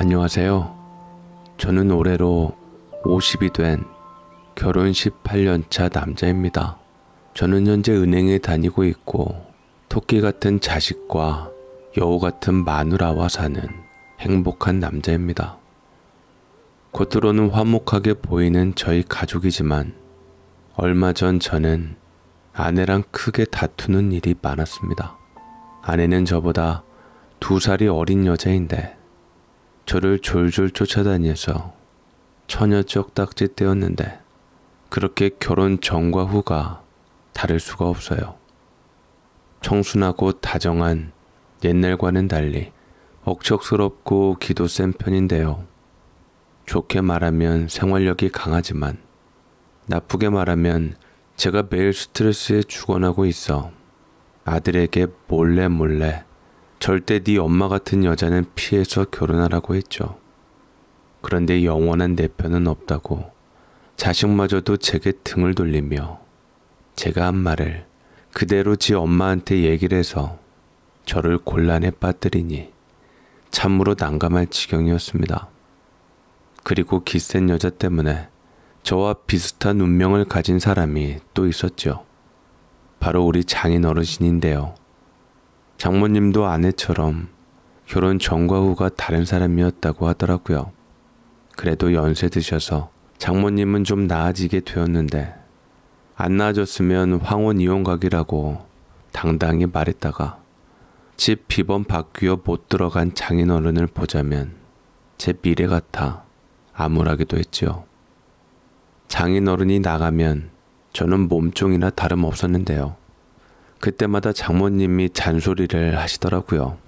안녕하세요. 저는 올해로 50이 된 결혼 18년차 남자입니다. 저는 현재 은행에 다니고 있고 토끼 같은 자식과 여우 같은 마누라와 사는 행복한 남자입니다. 겉으로는 화목하게 보이는 저희 가족이지만 얼마 전 저는 아내랑 크게 다투는 일이 많았습니다. 아내는 저보다 두 살이 어린 여자인데 저를 졸졸 쫓아다녀서 처녀적 딱지 떼었는데 그렇게 결혼 전과 후가 다를 수가 없어요. 청순하고 다정한 옛날과는 달리 억척스럽고 기도 센 편인데요. 좋게 말하면 생활력이 강하지만 나쁘게 말하면 제가 매일 스트레스에 주관하고 있어 아들에게 몰래 몰래 절대 네 엄마 같은 여자는 피해서 결혼하라고 했죠. 그런데 영원한 내 편은 없다고 자식마저도 제게 등을 돌리며 제가 한 말을 그대로 지 엄마한테 얘기를 해서 저를 곤란에 빠뜨리니 참으로 난감할 지경이었습니다. 그리고 기센 여자 때문에 저와 비슷한 운명을 가진 사람이 또 있었죠. 바로 우리 장인 어르신인데요. 장모님도 아내처럼 결혼 전과 후가 다른 사람이었다고 하더라고요. 그래도 연세 드셔서 장모님은 좀 나아지게 되었는데 안 나아졌으면 황혼 이혼각이라고 당당히 말했다가 집 비번 바뀌어 못 들어간 장인어른을 보자면 제 미래 같아 암울하기도 했지요. 장인어른이 나가면 저는 몸종이나 다름없었는데요. 그때마다 장모님이 잔소리를 하시더라고요.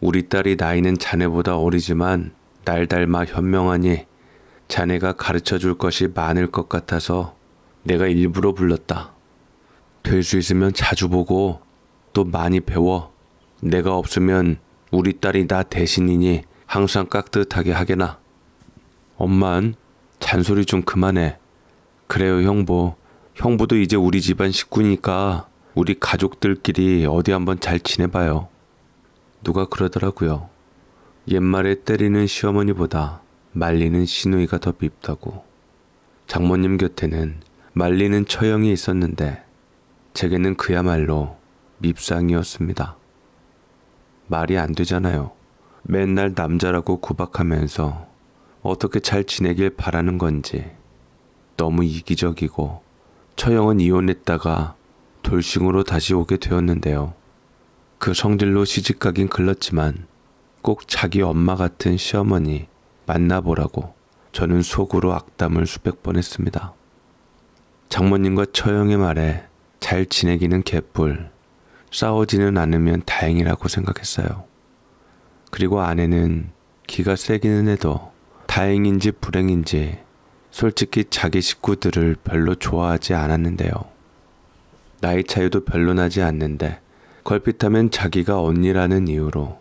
우리 딸이 나이는 자네보다 어리지만 날 닮아 현명하니 자네가 가르쳐 줄 것이 많을 것 같아서 내가 일부러 불렀다. 될 수 있으면 자주 보고 또 많이 배워. 내가 없으면 우리 딸이 나 대신이니 항상 깍듯하게 하게나. 엄만 잔소리 좀 그만해. 그래요 형부. 형부도 이제 우리 집안 식구니까 우리 가족들끼리 어디 한번 잘 지내봐요. 누가 그러더라고요. 옛말에 때리는 시어머니보다 말리는 시누이가 더 밉다고. 장모님 곁에는 말리는 처형이 있었는데 제게는 그야말로 밉상이었습니다. 말이 안 되잖아요. 맨날 남자라고 구박하면서 어떻게 잘 지내길 바라는 건지 너무 이기적이고 처형은 이혼했다가 돌싱으로 다시 오게 되었는데요. 그 성질로 시집가긴 글렀지만 꼭 자기 엄마 같은 시어머니 만나보라고 저는 속으로 악담을 수백 번 했습니다. 장모님과 처형의 말에 잘 지내기는 개뿔, 싸우지는 않으면 다행이라고 생각했어요. 그리고 아내는 기가 세기는 해도 다행인지 불행인지 솔직히 자기 식구들을 별로 좋아하지 않았는데요. 나이 차이도 별로 나지 않는데 걸핏하면 자기가 언니라는 이유로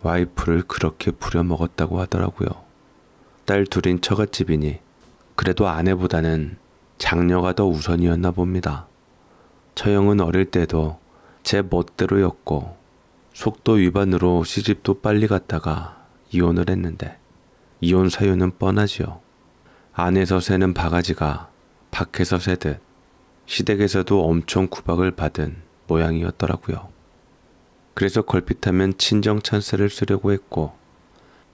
와이프를 그렇게 부려먹었다고 하더라고요. 딸 둘인 처갓집이니 그래도 아내보다는 장녀가 더 우선이었나 봅니다. 처형은 어릴 때도 제 멋대로였고 속도 위반으로 시집도 빨리 갔다가 이혼을 했는데 이혼 사유는 뻔하지요. 안에서 새는 바가지가 밖에서 새듯 시댁에서도 엄청 구박을 받은 모양이었더라고요. 그래서 걸핏하면 친정 찬스를 쓰려고 했고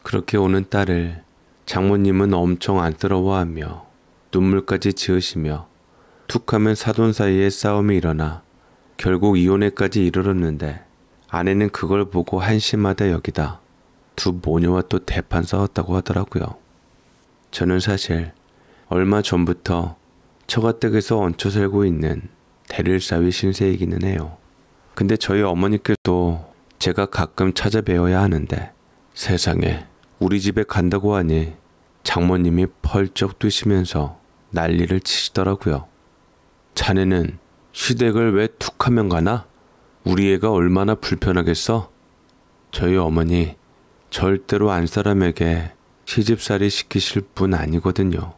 그렇게 오는 딸을 장모님은 엄청 안쓰러워하며 눈물까지 지으시며 툭하면 사돈 사이에 싸움이 일어나 결국 이혼에까지 이르렀는데 아내는 그걸 보고 한심하다 여기다 두 모녀와 또 대판 싸웠다고 하더라고요. 저는 사실 얼마 전부터 처가댁에서 얹혀 살고 있는 대릴사위 신세이기는 해요. 근데 저희 어머니께도 제가 가끔 찾아뵈어야 하는데 세상에 우리 집에 간다고 하니 장모님이 펄쩍 뛰시면서 난리를 치시더라고요. 자네는 시댁을 왜 툭하면 가나? 우리 애가 얼마나 불편하겠어? 저희 어머니 절대로 안 사람에게 시집살이 시키실 분 아니거든요.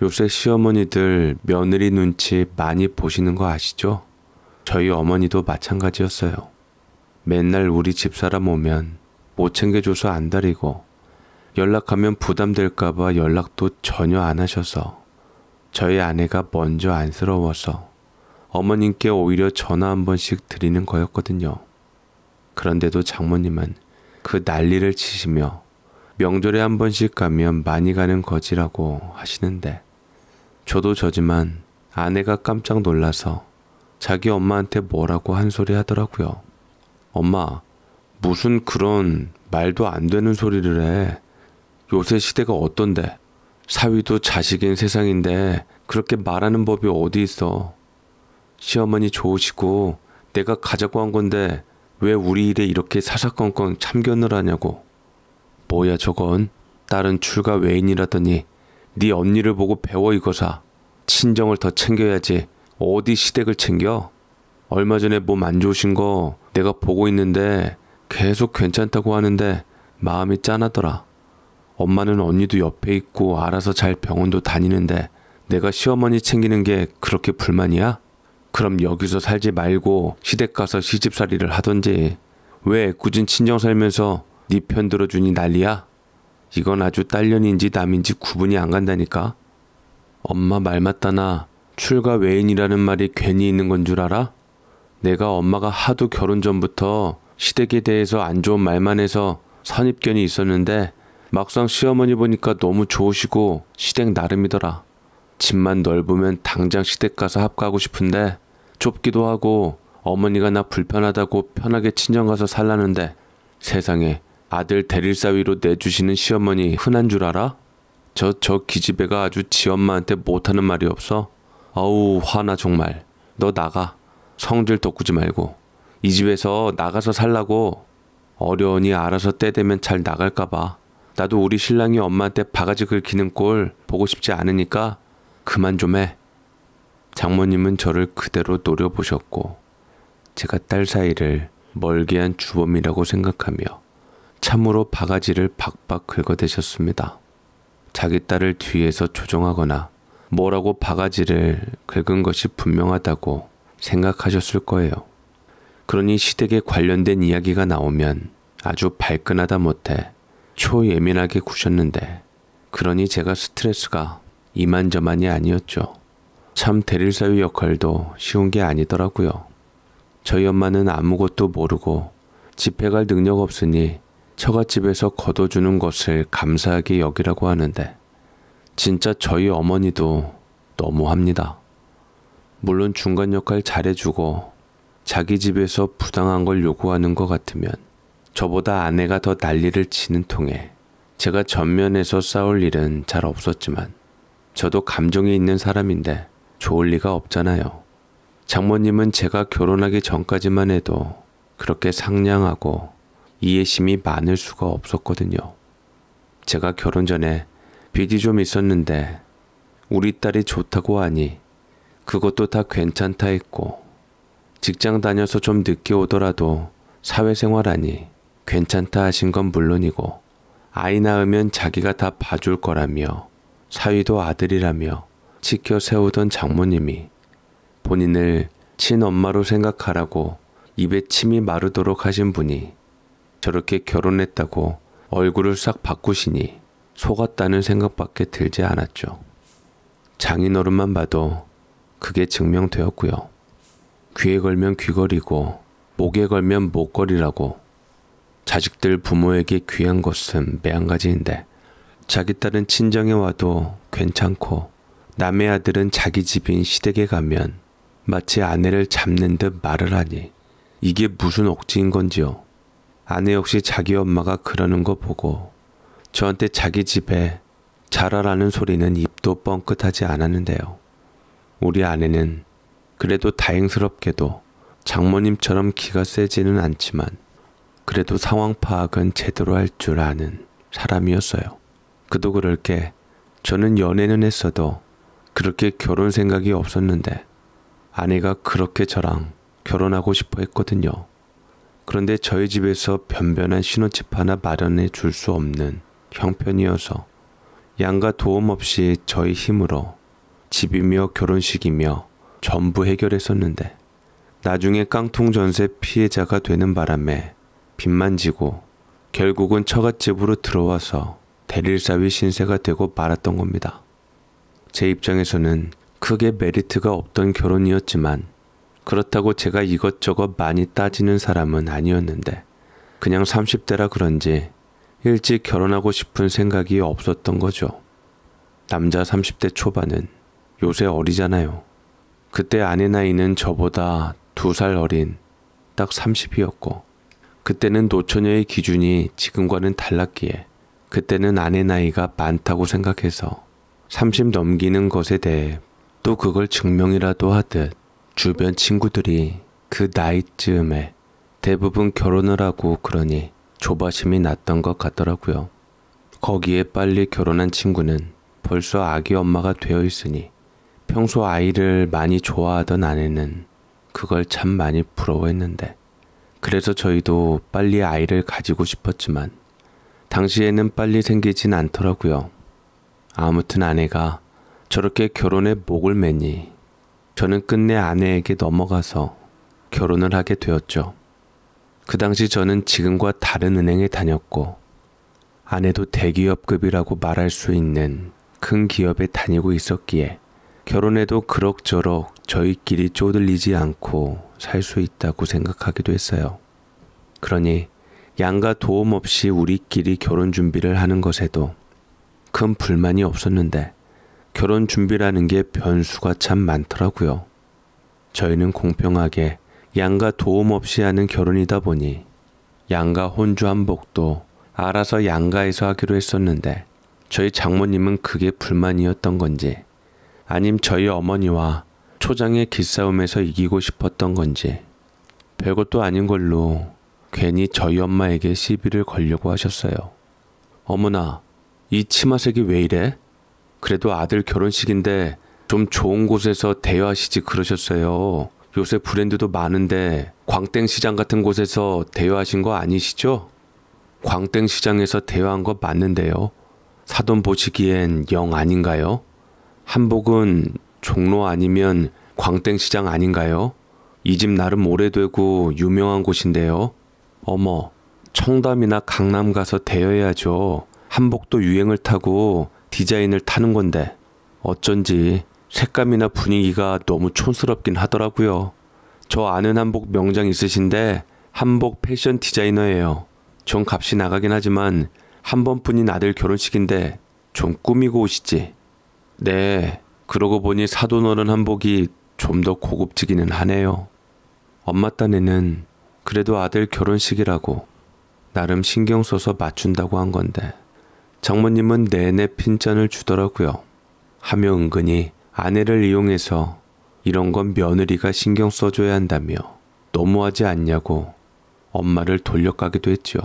요새 시어머니들 며느리 눈치 많이 보시는 거 아시죠? 저희 어머니도 마찬가지였어요. 맨날 우리 집사람 오면 못 챙겨줘서 안달이고 연락하면 부담될까봐 연락도 전혀 안 하셔서 저희 아내가 먼저 안쓰러워서 어머님께 오히려 전화 한 번씩 드리는 거였거든요. 그런데도 장모님은 그 난리를 치시며 명절에 한 번씩 가면 많이 가는 거지라고 하시는데 저도 저지만 아내가 깜짝 놀라서 자기 엄마한테 뭐라고 한 소리 하더라고요. 엄마, 무슨 그런 말도 안 되는 소리를 해. 요새 시대가 어떤데? 사위도 자식인 세상인데 그렇게 말하는 법이 어디 있어. 시어머니 좋으시고 내가 가자고 한 건데 왜 우리 일에 이렇게 사사건건 참견을 하냐고. 뭐야 저건? 딸은 출가 외인이라더니 네 언니를 보고 배워 이거사. 친정을 더 챙겨야지. 어디 시댁을 챙겨? 얼마 전에 몸 안 좋으신 거 내가 보고 있는데 계속 괜찮다고 하는데 마음이 짠하더라. 엄마는 언니도 옆에 있고 알아서 잘 병원도 다니는데 내가 시어머니 챙기는 게 그렇게 불만이야? 그럼 여기서 살지 말고 시댁 가서 시집살이를 하던지 왜 굳은 친정 살면서 네 편 들어주니 난리야? 이건 아주 딸년인지 남인지 구분이 안 간다니까. 엄마 말 맞다나 출가 외인이라는 말이 괜히 있는 건 줄 알아? 내가 엄마가 하도 결혼 전부터 시댁에 대해서 안 좋은 말만 해서 선입견이 있었는데 막상 시어머니 보니까 너무 좋으시고 시댁 나름이더라. 집만 넓으면 당장 시댁 가서 합가고 하 싶은데 좁기도 하고 어머니가 나 불편하다고 편하게 친정 가서 살라는데 세상에 아들 대릴사위로 내주시는 시어머니 흔한 줄 알아? 저, 저 기집애가 아주 지 엄마한테 못하는 말이 없어. 어우, 화나 정말. 너 나가. 성질 돋구지 말고. 이 집에서 나가서 살라고. 어려우니 알아서 때 되면 잘 나갈까봐. 나도 우리 신랑이 엄마한테 바가지 긁히는 꼴 보고 싶지 않으니까 그만 좀 해. 장모님은 저를 그대로 노려보셨고, 제가 딸 사이를 멀게 한 주범이라고 생각하며 참으로 바가지를 박박 긁어대셨습니다. 자기 딸을 뒤에서 조종하거나 뭐라고 바가지를 긁은 것이 분명하다고 생각하셨을 거예요. 그러니 시댁에 관련된 이야기가 나오면 아주 발끈하다 못해 초예민하게 구셨는데 그러니 제가 스트레스가 이만저만이 아니었죠. 참 대릴사위 역할도 쉬운 게 아니더라고요. 저희 엄마는 아무것도 모르고 집회갈 능력 없으니 처갓집에서 걷어주는 것을 감사하게 여기라고 하는데 진짜 저희 어머니도 너무합니다. 물론 중간 역할 잘해주고 자기 집에서 부당한 걸 요구하는 것 같으면 저보다 아내가 더 난리를 치는 통에 제가 전면에서 싸울 일은 잘 없었지만 저도 감정이 있는 사람인데 좋을 리가 없잖아요. 장모님은 제가 결혼하기 전까지만 해도 그렇게 상냥하고 이해심이 많을 수가 없었거든요. 제가 결혼 전에 빚이 좀 있었는데 우리 딸이 좋다고 하니 그것도 다 괜찮다 했고 직장 다녀서 좀 늦게 오더라도 사회생활하니 괜찮다 하신 건 물론이고 아이 낳으면 자기가 다 봐줄 거라며 사위도 아들이라며 지켜 세우던 장모님이 본인을 친엄마로 생각하라고 입에 침이 마르도록 하신 분이 저렇게 결혼했다고 얼굴을 싹 바꾸시니 속았다는 생각밖에 들지 않았죠. 장인어른만 봐도 그게 증명되었고요. 귀에 걸면 귀걸이고 목에 걸면 목걸이라고 자식들 부모에게 귀한 것은 매한가지인데 자기 딸은 친정에 와도 괜찮고 남의 아들은 자기 집인 시댁에 가면 마치 아내를 잡는 듯 말을 하니 이게 무슨 억지인 건지요. 아내 역시 자기 엄마가 그러는 거 보고 저한테 자기 집에 자라라는 소리는 입도 뻥끗하지 않았는데요. 우리 아내는 그래도 다행스럽게도 장모님처럼 기가 세지는 않지만 그래도 상황 파악은 제대로 할 줄 아는 사람이었어요. 그도 그럴 게 저는 연애는 했어도 그렇게 결혼 생각이 없었는데 아내가 그렇게 저랑 결혼하고 싶어 했거든요. 그런데 저희 집에서 변변한 신혼집 하나 마련해 줄 수 없는 형편이어서 양가 도움 없이 저희 힘으로 집이며 결혼식이며 전부 해결했었는데 나중에 깡통 전세 피해자가 되는 바람에 빚만 지고 결국은 처갓집으로 들어와서 대릴사위 신세가 되고 말았던 겁니다. 제 입장에서는 크게 메리트가 없던 결혼이었지만 그렇다고 제가 이것저것 많이 따지는 사람은 아니었는데 그냥 30대라 그런지 일찍 결혼하고 싶은 생각이 없었던 거죠. 남자 30대 초반은 요새 어리잖아요. 그때 아내 나이는 저보다 두 살 어린 딱 30이었고 그때는 노처녀의 기준이 지금과는 달랐기에 그때는 아내 나이가 많다고 생각해서 30 넘기는 것에 대해 또 그걸 증명이라도 하듯 주변 친구들이 그 나이쯤에 대부분 결혼을 하고 그러니 조바심이 났던 것 같더라고요. 거기에 빨리 결혼한 친구는 벌써 아기 엄마가 되어 있으니 평소 아이를 많이 좋아하던 아내는 그걸 참 많이 부러워했는데 그래서 저희도 빨리 아이를 가지고 싶었지만 당시에는 빨리 생기진 않더라고요. 아무튼 아내가 저렇게 결혼에 목을 매니 저는 끝내 아내에게 넘어가서 결혼을 하게 되었죠. 그 당시 저는 지금과 다른 은행에 다녔고 아내도 대기업급이라고 말할 수 있는 큰 기업에 다니고 있었기에 결혼해도 그럭저럭 저희끼리 쪼들리지 않고 살 수 있다고 생각하기도 했어요. 그러니 양가 도움 없이 우리끼리 결혼 준비를 하는 것에도 큰 불만이 없었는데 결혼 준비라는 게 변수가 참 많더라고요. 저희는 공평하게 양가 도움 없이 하는 결혼이다 보니 양가 혼주 한복도 알아서 양가에서 하기로 했었는데 저희 장모님은 그게 불만이었던 건지 아님 저희 어머니와 초장의 기싸움에서 이기고 싶었던 건지 별것도 아닌 걸로 괜히 저희 엄마에게 시비를 걸려고 하셨어요. 어머나, 이 치마색이 왜 이래? 그래도 아들 결혼식인데 좀 좋은 곳에서 대여하시지 그러셨어요. 요새 브랜드도 많은데 광땡 시장 같은 곳에서 대여하신 거 아니시죠? 광땡 시장에서 대여한 거 맞는데요. 사돈 보시기엔 영 아닌가요? 한복은 종로 아니면 광땡 시장 아닌가요? 이 집 나름 오래되고 유명한 곳인데요. 어머, 청담이나 강남 가서 대여해야죠. 한복도 유행을 타고 디자인을 타는 건데 어쩐지 색감이나 분위기가 너무 촌스럽긴 하더라고요. 저 아는 한복 명장 있으신데 한복 패션 디자이너예요. 전 값이 나가긴 하지만 한 번뿐인 아들 결혼식인데 좀 꾸미고 오시지. 네, 그러고 보니 사돈어른 한복이 좀 더 고급지기는 하네요. 엄마 딴에는 그래도 아들 결혼식이라고 나름 신경 써서 맞춘다고 한 건데. 장모님은 내내 핀잔을 주더라고요. 하며 은근히 아내를 이용해서 이런 건 며느리가 신경 써줘야 한다며 너무하지 않냐고 엄마를 돌려가기도 했지요.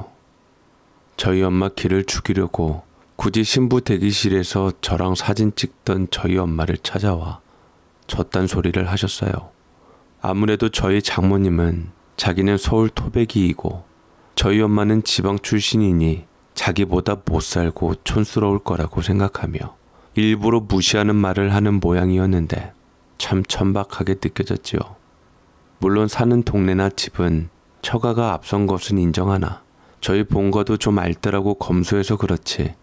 저희 엄마 길을 죽이려고 굳이 신부 대기실에서 저랑 사진 찍던 저희 엄마를 찾아와 저딴 소리를 하셨어요. 아무래도 저희 장모님은 자기는 서울 토백이이고 저희 엄마는 지방 출신이니 자기보다 못 살고 촌스러울 거라고 생각하며 일부러 무시하는 말을 하는 모양이었는데 참 천박하게 느껴졌지요. 물론 사는 동네나 집은 처가가 앞선 것은 인정하나 저희 본가도 좀 알뜰하고 검소해서 그렇지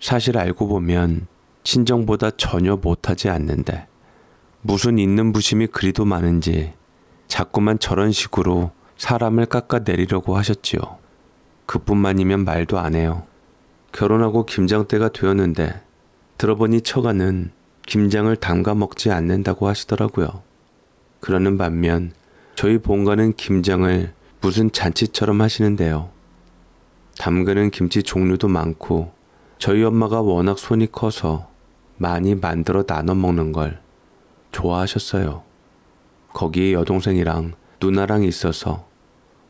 사실 알고 보면 친정보다 전혀 못하지 않는데 무슨 있는 부심이 그리도 많은지 자꾸만 저런 식으로 사람을 깎아내리려고 하셨지요. 그뿐만이면 말도 안 해요. 결혼하고 김장때가 되었는데 들어보니 처가는 김장을 담가 먹지 않는다고 하시더라고요. 그러는 반면 저희 본가는 김장을 무슨 잔치처럼 하시는데요. 담그는 김치 종류도 많고 저희 엄마가 워낙 손이 커서 많이 만들어 나눠 먹는 걸 좋아하셨어요. 거기에 여동생이랑 누나랑 있어서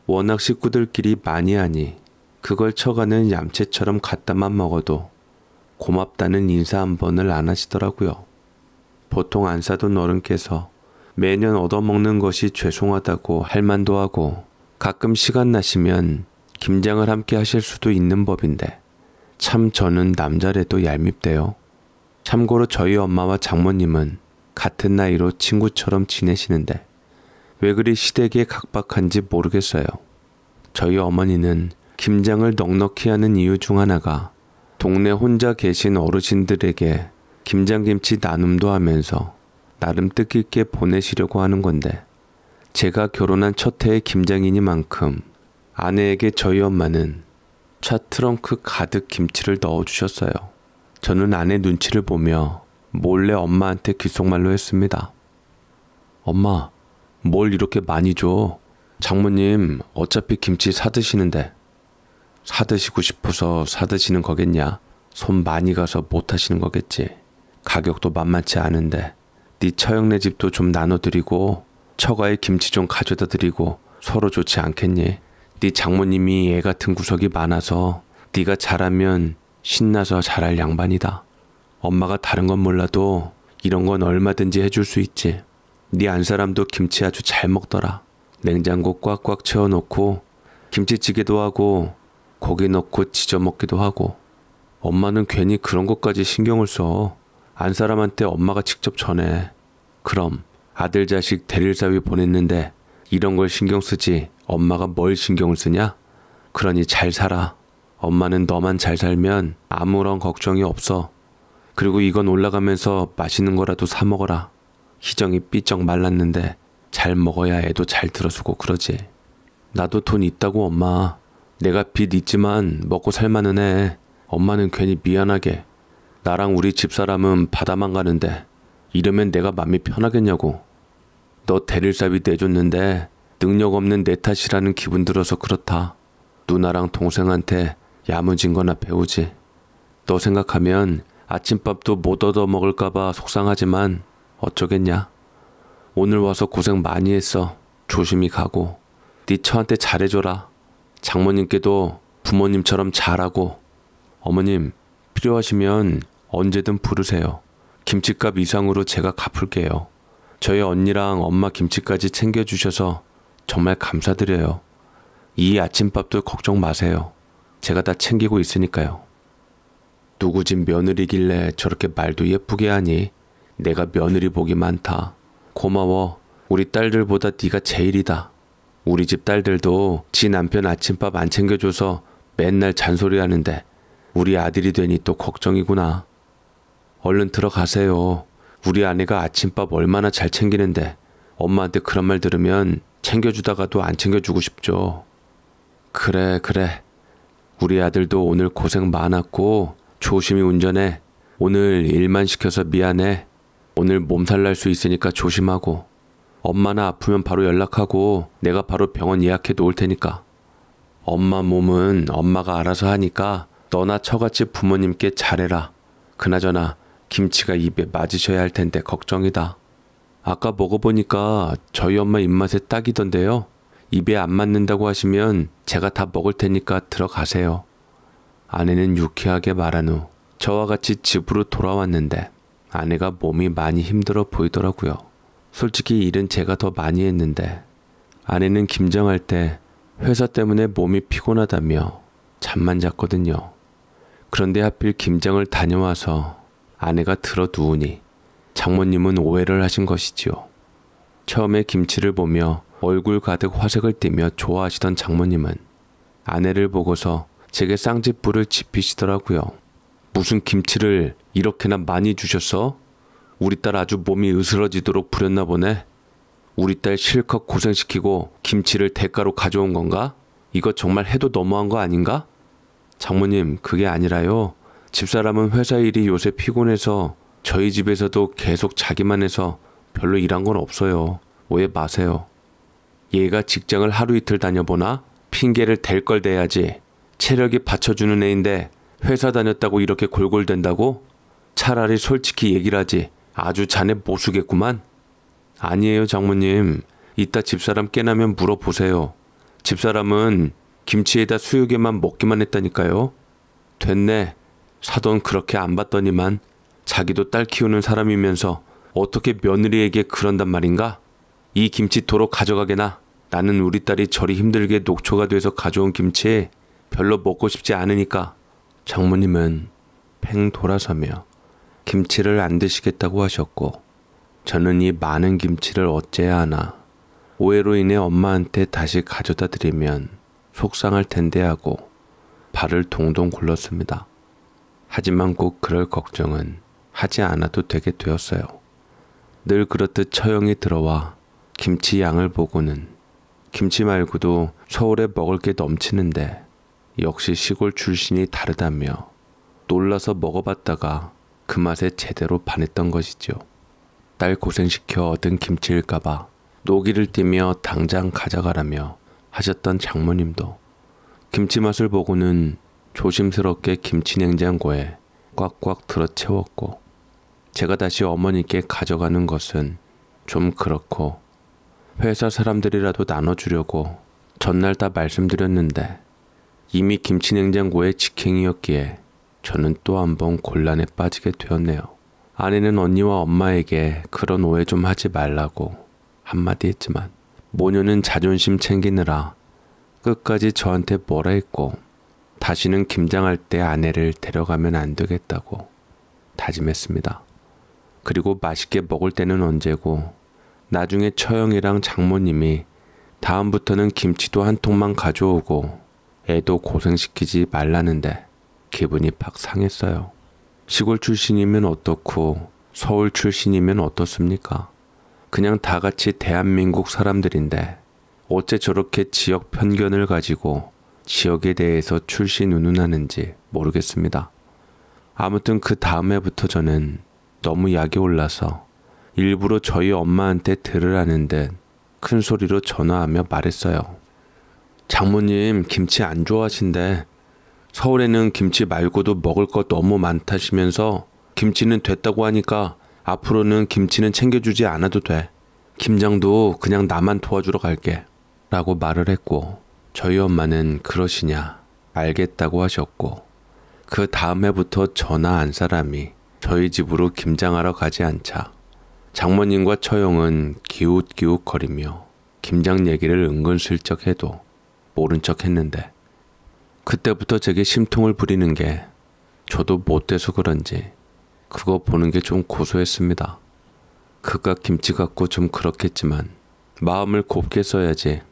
워낙 식구들끼리 많이 하니 그걸 쳐가는 얌체처럼 갖다만 먹어도 고맙다는 인사 한 번을 안 하시더라고요. 보통 안 사돈 어른께서 매년 얻어먹는 것이 죄송하다고 할 만도 하고 가끔 시간 나시면 김장을 함께 하실 수도 있는 법인데 참 저는 남자래도 얄밉대요. 참고로 저희 엄마와 장모님은 같은 나이로 친구처럼 지내시는데 왜 그리 시댁에 각박한지 모르겠어요. 저희 어머니는 김장을 넉넉히 하는 이유 중 하나가 동네 혼자 계신 어르신들에게 김장김치 나눔도 하면서 나름 뜻깊게 보내시려고 하는 건데 제가 결혼한 첫 해의 김장이니만큼 아내에게 저희 엄마는 차 트렁크 가득 김치를 넣어주셨어요. 저는 아내 눈치를 보며 몰래 엄마한테 귓속말로 했습니다. 엄마, 뭘 이렇게 많이 줘? 장모님, 어차피 김치 사드시는데. 사드시고 싶어서 사드시는 거겠냐? 손 많이 가서 못 하시는 거겠지. 가격도 만만치 않은데 네 처형네 집도 좀 나눠드리고 처가에 김치 좀 가져다 드리고 서로 좋지 않겠니? 네 장모님이 애 같은 구석이 많아서 네가 잘하면 신나서 잘할 양반이다. 엄마가 다른 건 몰라도 이런 건 얼마든지 해줄 수 있지. 네 안사람도 김치 아주 잘 먹더라. 냉장고 꽉꽉 채워놓고 김치찌개도 하고 고기 넣고 지져 먹기도 하고 엄마는 괜히 그런 것까지 신경을 써. 안 사람한테 엄마가 직접 전해. 그럼 아들 자식 대릴사위 보냈는데 이런 걸 신경 쓰지 엄마가 뭘 신경을 쓰냐? 그러니 잘 살아. 엄마는 너만 잘 살면 아무런 걱정이 없어. 그리고 이건 올라가면서 맛있는 거라도 사 먹어라. 희정이 삐쩍 말랐는데 잘 먹어야 애도 잘 들어주고 그러지. 나도 돈 있다고 엄마. 내가 빚 있지만 먹고 살만은 해. 엄마는 괜히 미안하게. 나랑 우리 집사람은 바다만 가는데 이러면 내가 맘이 편하겠냐고. 너 대릴사비 내줬는데 능력 없는 내 탓이라는 기분 들어서 그렇다. 누나랑 동생한테 야무진 거나 배우지. 너 생각하면 아침밥도 못 얻어 먹을까봐 속상하지만 어쩌겠냐. 오늘 와서 고생 많이 했어. 조심히 가고. 네 처한테 잘해줘라. 장모님께도 부모님처럼 잘하고 어머님 필요하시면 언제든 부르세요. 김치값 이상으로 제가 갚을게요. 저희 언니랑 엄마 김치까지 챙겨주셔서 정말 감사드려요. 이 아침밥도 걱정 마세요. 제가 다 챙기고 있으니까요. 누구 집 며느리길래 저렇게 말도 예쁘게 하니 내가 며느리 복이 많다. 고마워. 우리 딸들보다 네가 제일이다. 우리 집 딸들도 지 남편 아침밥 안 챙겨줘서 맨날 잔소리 하는데 우리 아들이 되니 또 걱정이구나. 얼른 들어가세요. 우리 아내가 아침밥 얼마나 잘 챙기는데 엄마한테 그런 말 들으면 챙겨주다가도 안 챙겨주고 싶죠. 그래, 그래. 우리 아들도 오늘 고생 많았고 조심히 운전해. 오늘 일만 시켜서 미안해. 오늘 몸살 날 수 있으니까 조심하고. 엄마나 아프면 바로 연락하고 내가 바로 병원 예약해 놓을 테니까. 엄마 몸은 엄마가 알아서 하니까 너나 처같이 부모님께 잘해라. 그나저나 김치가 입에 맞으셔야 할 텐데 걱정이다. 아까 먹어보니까 저희 엄마 입맛에 딱이던데요. 입에 안 맞는다고 하시면 제가 다 먹을 테니까 들어가세요. 아내는 유쾌하게 말한 후 저와 같이 집으로 돌아왔는데 아내가 몸이 많이 힘들어 보이더라고요. 솔직히 일은 제가 더 많이 했는데 아내는 김장할 때 회사 때문에 몸이 피곤하다며 잠만 잤거든요. 그런데 하필 김장을 다녀와서 아내가 들어 누우니 장모님은 오해를 하신 것이지요. 처음에 김치를 보며 얼굴 가득 화색을 띠며 좋아하시던 장모님은 아내를 보고서 제게 쌍짓불을 지피시더라고요. 무슨 김치를 이렇게나 많이 주셨어? 우리 딸 아주 몸이 으스러지도록 부렸나 보네. 우리 딸 실컷 고생시키고 김치를 대가로 가져온 건가? 이거 정말 해도 너무한 거 아닌가? 장모님, 그게 아니라요. 집사람은 회사 일이 요새 피곤해서 저희 집에서도 계속 자기만 해서 별로 일한 건 없어요. 오해 마세요. 얘가 직장을 하루 이틀 다녀보나? 핑계를 댈 걸 대야지. 체력이 받쳐주는 애인데 회사 다녔다고 이렇게 골골댄다고? 차라리 솔직히 얘기를 하지. 아주 자네 보수겠구만. 아니에요, 장모님. 이따 집사람 깨나면 물어보세요. 집사람은 김치에다 수육에만 먹기만 했다니까요. 됐네. 사돈 그렇게 안 봤더니만 자기도 딸 키우는 사람이면서 어떻게 며느리에게 그런단 말인가? 이 김치 토로 가져가게나. 나는 우리 딸이 저리 힘들게 녹초가 돼서 가져온 김치 에 별로 먹고 싶지 않으니까. 장모님은 팽 돌아서며 김치를 안 드시겠다고 하셨고 저는 이 많은 김치를 어째야 하나 오해로 인해 엄마한테 다시 가져다 드리면 속상할 텐데 하고 발을 동동 굴렀습니다. 하지만 꼭 그럴 걱정은 하지 않아도 되게 되었어요. 늘 그렇듯 처형이 들어와 김치 양을 보고는 김치 말고도 서울에 먹을 게 넘치는데 역시 시골 출신이 다르다며 놀라서 먹어봤다가 그 맛에 제대로 반했던 것이지요딸 고생시켜 얻은 김치일까봐 노기를 띠며 당장 가져가라며 하셨던 장모님도 김치 맛을 보고는 조심스럽게 김치 냉장고에 꽉꽉 들어채웠고 제가 다시 어머니께 가져가는 것은 좀 그렇고 회사 사람들이라도 나눠주려고 전날 다 말씀드렸는데 이미 김치 냉장고에 직행이었기에 저는 또 한 번 곤란에 빠지게 되었네요. 아내는 언니와 엄마에게 그런 오해 좀 하지 말라고 한마디 했지만 모녀는 자존심 챙기느라 끝까지 저한테 뭐라 했고 다시는 김장할 때 아내를 데려가면 안 되겠다고 다짐했습니다. 그리고 맛있게 먹을 때는 언제고 나중에 처형이랑 장모님이 다음부터는 김치도 한 통만 가져오고 애도 고생시키지 말라는데 기분이 팍 상했어요. 시골 출신이면 어떻고 서울 출신이면 어떻습니까? 그냥 다 같이 대한민국 사람들인데 어째 저렇게 지역 편견을 가지고 지역에 대해서 출신 운운하는지 모르겠습니다. 아무튼 그 다음 해부터 저는 너무 약이 올라서 일부러 저희 엄마한테 들으라는 듯큰 소리로 전화하며 말했어요. 장모님 김치 안 좋아하신데 서울에는 김치 말고도 먹을 것 너무 많다시면서 김치는 됐다고 하니까 앞으로는 김치는 챙겨주지 않아도 돼. 김장도 그냥 나만 도와주러 갈게. 라고 말을 했고 저희 엄마는 그러시냐 알겠다고 하셨고 그 다음 해부터 전화 안 사람이 저희 집으로 김장하러 가지 않자 장모님과 처형은 기웃기웃 거리며 김장 얘기를 은근슬쩍 해도 모른 척 했는데 그때부터 제게 심통을 부리는 게 저도 못돼서 그런지 그거 보는 게 좀 고소했습니다. 그깟 김치 같고 좀 그렇겠지만 마음을 곱게 써야지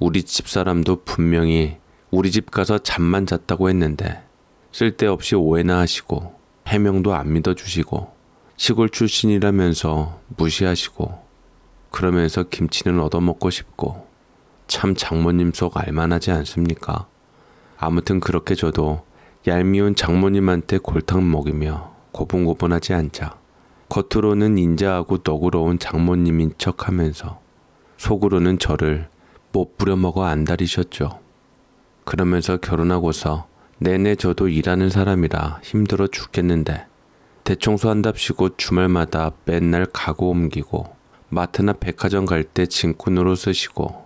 우리 집 사람도 분명히 우리 집 가서 잠만 잤다고 했는데 쓸데없이 오해나 하시고 해명도 안 믿어주시고 시골 출신이라면서 무시하시고 그러면서 김치는 얻어먹고 싶고 참 장모님 속 알만하지 않습니까? 아무튼 그렇게 저도 얄미운 장모님한테 골탕 먹이며 고분고분하지 않자 겉으로는 인자하고 너그러운 장모님인 척 하면서 속으로는 저를 못 부려먹어 안달이셨죠. 그러면서 결혼하고서 내내 저도 일하는 사람이라 힘들어 죽겠는데 대청소한답시고 주말마다 맨날 가구 옮기고 마트나 백화점 갈 때 짐꾼으로 쓰시고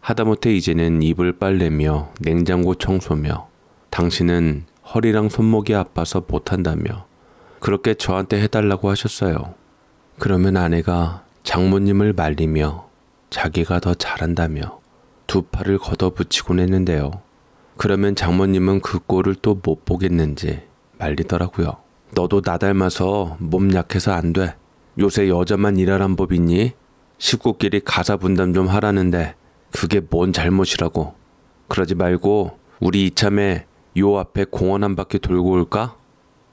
하다못해 이제는 입을 빨래며 냉장고 청소며 당신은 허리랑 손목이 아파서 못한다며 그렇게 저한테 해달라고 하셨어요. 그러면 아내가 장모님을 말리며 자기가 더 잘한다며 두 팔을 걷어붙이곤 했는데요. 그러면 장모님은 그 꼴을 또 못 보겠는지 말리더라고요. 너도 나 닮아서 몸 약해서 안 돼. 요새 여자만 일하란 법 있니? 식구끼리 가사 분담 좀 하라는데 그게 뭔 잘못이라고. 그러지 말고 우리 이참에 요 앞에 공원 한 바퀴 돌고 올까?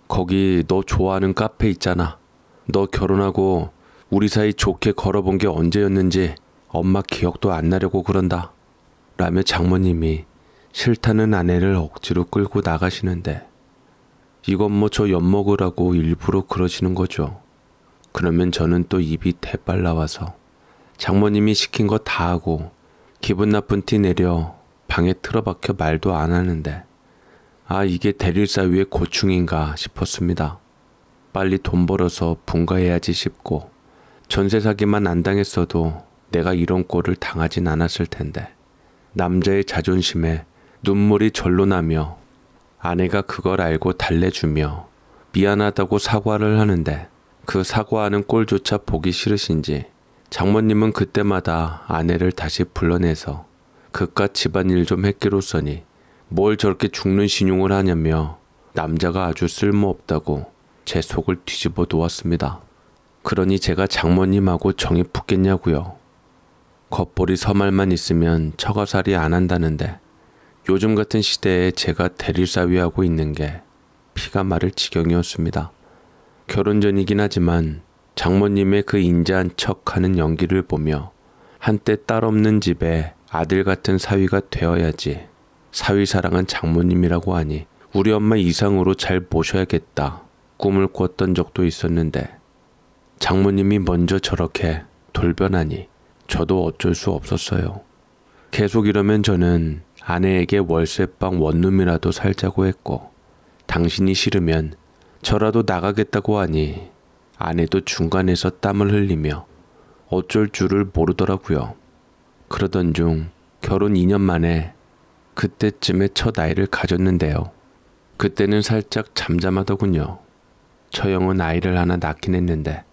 거기 너 좋아하는 카페 있잖아. 너 결혼하고 우리 사이 좋게 걸어본 게 언제였는지 엄마 기억도 안 나려고 그런다. 라며 장모님이 싫다는 아내를 억지로 끌고 나가시는데 이건 뭐 저 엿먹으라고 일부러 그러시는 거죠. 그러면 저는 또 입이 대빨 나와서 장모님이 시킨 거 다 하고 기분 나쁜 티 내려 방에 틀어박혀 말도 안 하는데 아 이게 대릴사 위의 고충인가 싶었습니다. 빨리 돈 벌어서 분가해야지 싶고 전세 사기만 안 당했어도 내가 이런 꼴을 당하진 않았을 텐데 남자의 자존심에 눈물이 절로 나며 아내가 그걸 알고 달래주며 미안하다고 사과를 하는데 그 사과하는 꼴조차 보기 싫으신지 장모님은 그때마다 아내를 다시 불러내서 그깟 집안일 좀 했기로서니 뭘 저렇게 죽는 신용을 하냐며 남자가 아주 쓸모없다고 제 속을 뒤집어 놓았습니다. 그러니 제가 장모님하고 정이 붙겠냐고요. 겉보리 서말만 있으면 처가살이 안 한다는데 요즘 같은 시대에 제가 대리사위하고 있는 게 피가 마를 지경이었습니다. 결혼 전이긴 하지만 장모님의 그 인자한 척하는 연기를 보며 한때 딸 없는 집에 아들 같은 사위가 되어야지 사위 사랑은 장모님이라고 하니 우리 엄마 이상으로 잘 모셔야겠다 꿈을 꿨던 적도 있었는데 장모님이 먼저 저렇게 돌변하니 저도 어쩔 수 없었어요. 계속 이러면 저는 아내에게 월세방 원룸이라도 살자고 했고 당신이 싫으면 저라도 나가겠다고 하니 아내도 중간에서 땀을 흘리며 어쩔 줄을 모르더라고요. 그러던 중 결혼 2년 만에 그때쯤에 첫 아이를 가졌는데요. 그때는 살짝 잠잠하더군요. 처형은 아이를 하나 낳긴 했는데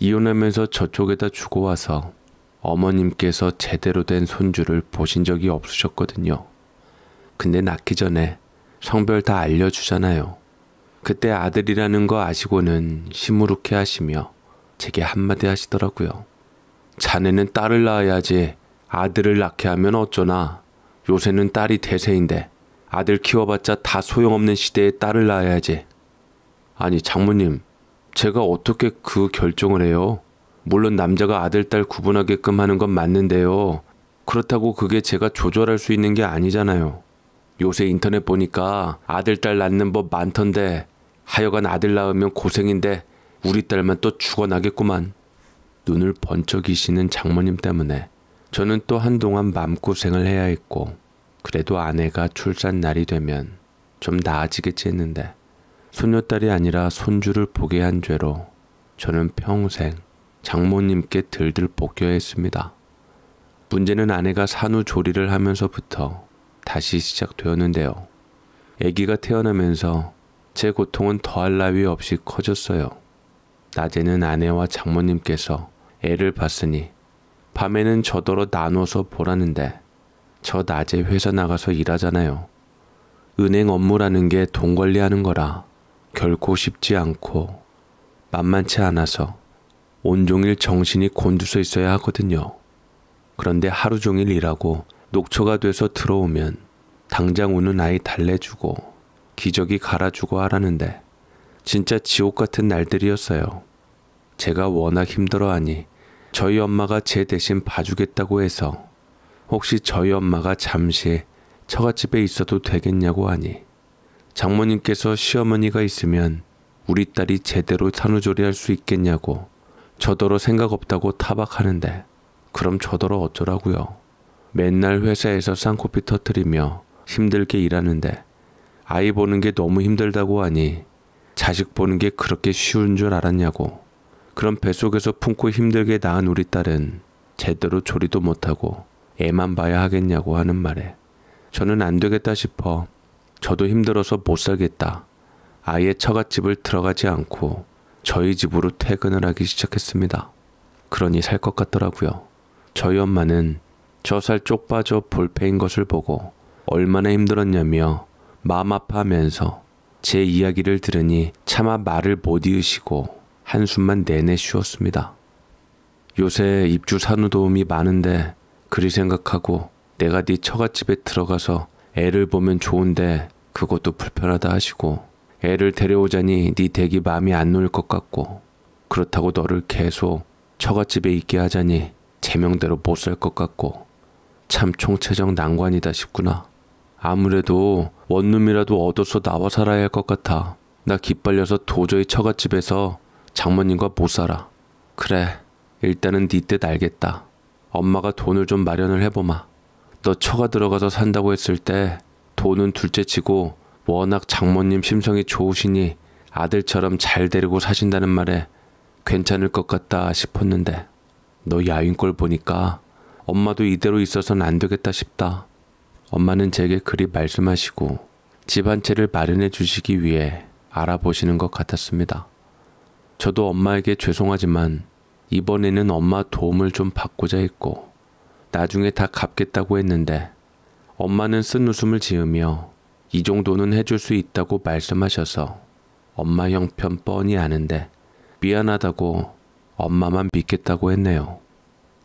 이혼하면서 저쪽에다 주고 와서 어머님께서 제대로 된 손주를 보신 적이 없으셨거든요. 근데 낳기 전에 성별 다 알려주잖아요. 그때 아들이라는 거 아시고는 시무룩해 하시며 제게 한마디 하시더라고요. 자네는 딸을 낳아야지 아들을 낳게 하면 어쩌나. 요새는 딸이 대세인데 아들 키워봤자 다 소용없는 시대에 딸을 낳아야지. 아니 장모님, 제가 어떻게 그 결정을 해요? 물론 남자가 아들, 딸 구분하게끔 하는 건 맞는데요. 그렇다고 그게 제가 조절할 수 있는 게 아니잖아요. 요새 인터넷 보니까 아들 딸 낳는 법 많던데 하여간 아들 낳으면 고생인데 우리 딸만 또 죽어나겠구만. 눈을 번쩍이시는 장모님 때문에 저는 또 한동안 맘고생을 해야 했고 그래도 아내가 출산 날이 되면 좀 나아지겠지 했는데 손녀딸이 아니라 손주를 보게 한 죄로 저는 평생 장모님께 들들 복겨했습니다. 문제는 아내가 산후조리를 하면서부터 다시 시작되었는데요. 아기가 태어나면서 제 고통은 더할 나위 없이 커졌어요. 낮에는 아내와 장모님께서 애를 봤으니 밤에는 저더러 나눠서 보라는데 저 낮에 회사 나가서 일하잖아요. 은행 업무라는 게 돈 관리하는 거라 결코 쉽지 않고 만만치 않아서 온종일 정신이 곤두서 있어야 하거든요. 그런데 하루 종일 일하고 녹초가 돼서 들어오면 당장 우는 아이 달래주고 기저귀 갈아주고 하라는데 진짜 지옥 같은 날들이었어요. 제가 워낙 힘들어하니 저희 엄마가 제 대신 봐주겠다고 해서 혹시 저희 엄마가 잠시 처갓집에 있어도 되겠냐고 하니 장모님께서 시어머니가 있으면 우리 딸이 제대로 산후조리할 수 있겠냐고 저더러 생각 없다고 타박하는데 그럼 저더러 어쩌라고요. 맨날 회사에서 쌍코피 터트리며 힘들게 일하는데 아이 보는 게 너무 힘들다고 하니 자식 보는 게 그렇게 쉬운 줄 알았냐고. 그런 뱃속에서 품고 힘들게 낳은 우리 딸은 제대로 조리도 못하고 애만 봐야 하겠냐고 하는 말에 저는 안 되겠다 싶어 저도 힘들어서 못 살겠다. 아예 처갓집을 들어가지 않고 저희 집으로 퇴근을 하기 시작했습니다. 그러니 살 것 같더라고요. 저희 엄마는 저살쪽 빠져 볼펜인 것을 보고 얼마나 힘들었냐며 마음 아파하면서 제 이야기를 들으니 차마 말을 못 이으시고 한숨만 내내 쉬었습니다. 요새 입주 산후 도움이 많은데 그리 생각하고 내가 네 처갓집에 들어가서 애를 보면 좋은데 그것도 불편하다 하시고 애를 데려오자니 네 댁이 마음이 안 놓을 것 같고 그렇다고 너를 계속 처갓집에 있게 하자니 제명대로 못 살 것 같고 참 총체적 난관이다 싶구나. 아무래도 원룸이라도 얻어서 나와 살아야 할 것 같아. 나 기빨려서 도저히 처갓집에서 장모님과 못 살아. 그래, 일단은 네 뜻 알겠다. 엄마가 돈을 좀 마련을 해보마. 너 처가 들어가서 산다고 했을 때 돈은 둘째 치고 워낙 장모님 심성이 좋으시니 아들처럼 잘 데리고 사신다는 말에 괜찮을 것 같다 싶었는데 너 야윈 꼴 보니까 엄마도 이대로 있어서는 안 되겠다 싶다. 엄마는 제게 그리 말씀하시고 집 한 채를 마련해 주시기 위해 알아보시는 것 같았습니다. 저도 엄마에게 죄송하지만 이번에는 엄마 도움을 좀 받고자 했고 나중에 다 갚겠다고 했는데 엄마는 쓴 웃음을 지으며 이 정도는 해줄 수 있다고 말씀하셔서 엄마 형편 뻔히 아는데 미안하다고 엄마만 믿겠다고 했네요.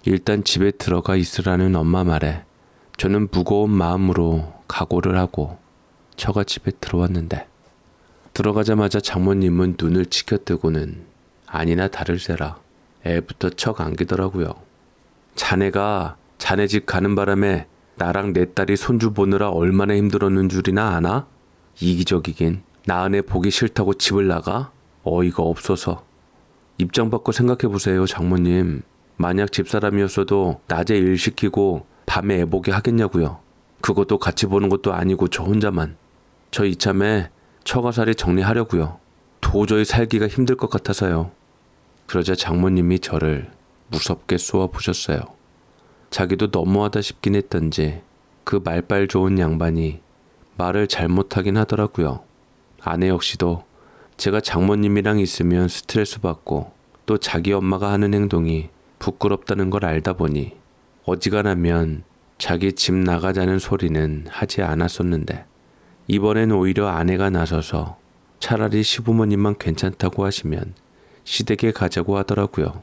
일단 집에 들어가 있으라는 엄마 말에 저는 무거운 마음으로 각오를 하고 처가 집에 들어왔는데 들어가자마자 장모님은 눈을 치켜뜨고는 아니나 다를세라 애부터 척 안기더라고요. 자네가 자네 집 가는 바람에 나랑 내 딸이 손주 보느라 얼마나 힘들었는 줄이나 아나? 이기적이긴 나은애 보기 싫다고 집을 나가? 어이가 없어서. 입장 바꿔 생각해 보세요 장모님. 만약 집사람이었어도 낮에 일 시키고 밤에 애 보게 하겠냐고요. 그것도 같이 보는 것도 아니고 저 혼자만. 저 이참에 처가살이 정리하려고요. 도저히 살기가 힘들 것 같아서요. 그러자 장모님이 저를 무섭게 쏘아 보셨어요. 자기도 너무하다 싶긴 했던지 그 말빨 좋은 양반이 말을 잘못하긴 하더라고요. 아내 역시도 제가 장모님이랑 있으면 스트레스 받고 또 자기 엄마가 하는 행동이 부끄럽다는 걸 알다 보니 어지간하면 자기 집 나가자는 소리는 하지 않았었는데 이번엔 오히려 아내가 나서서 차라리 시부모님만 괜찮다고 하시면 시댁에 가자고 하더라고요.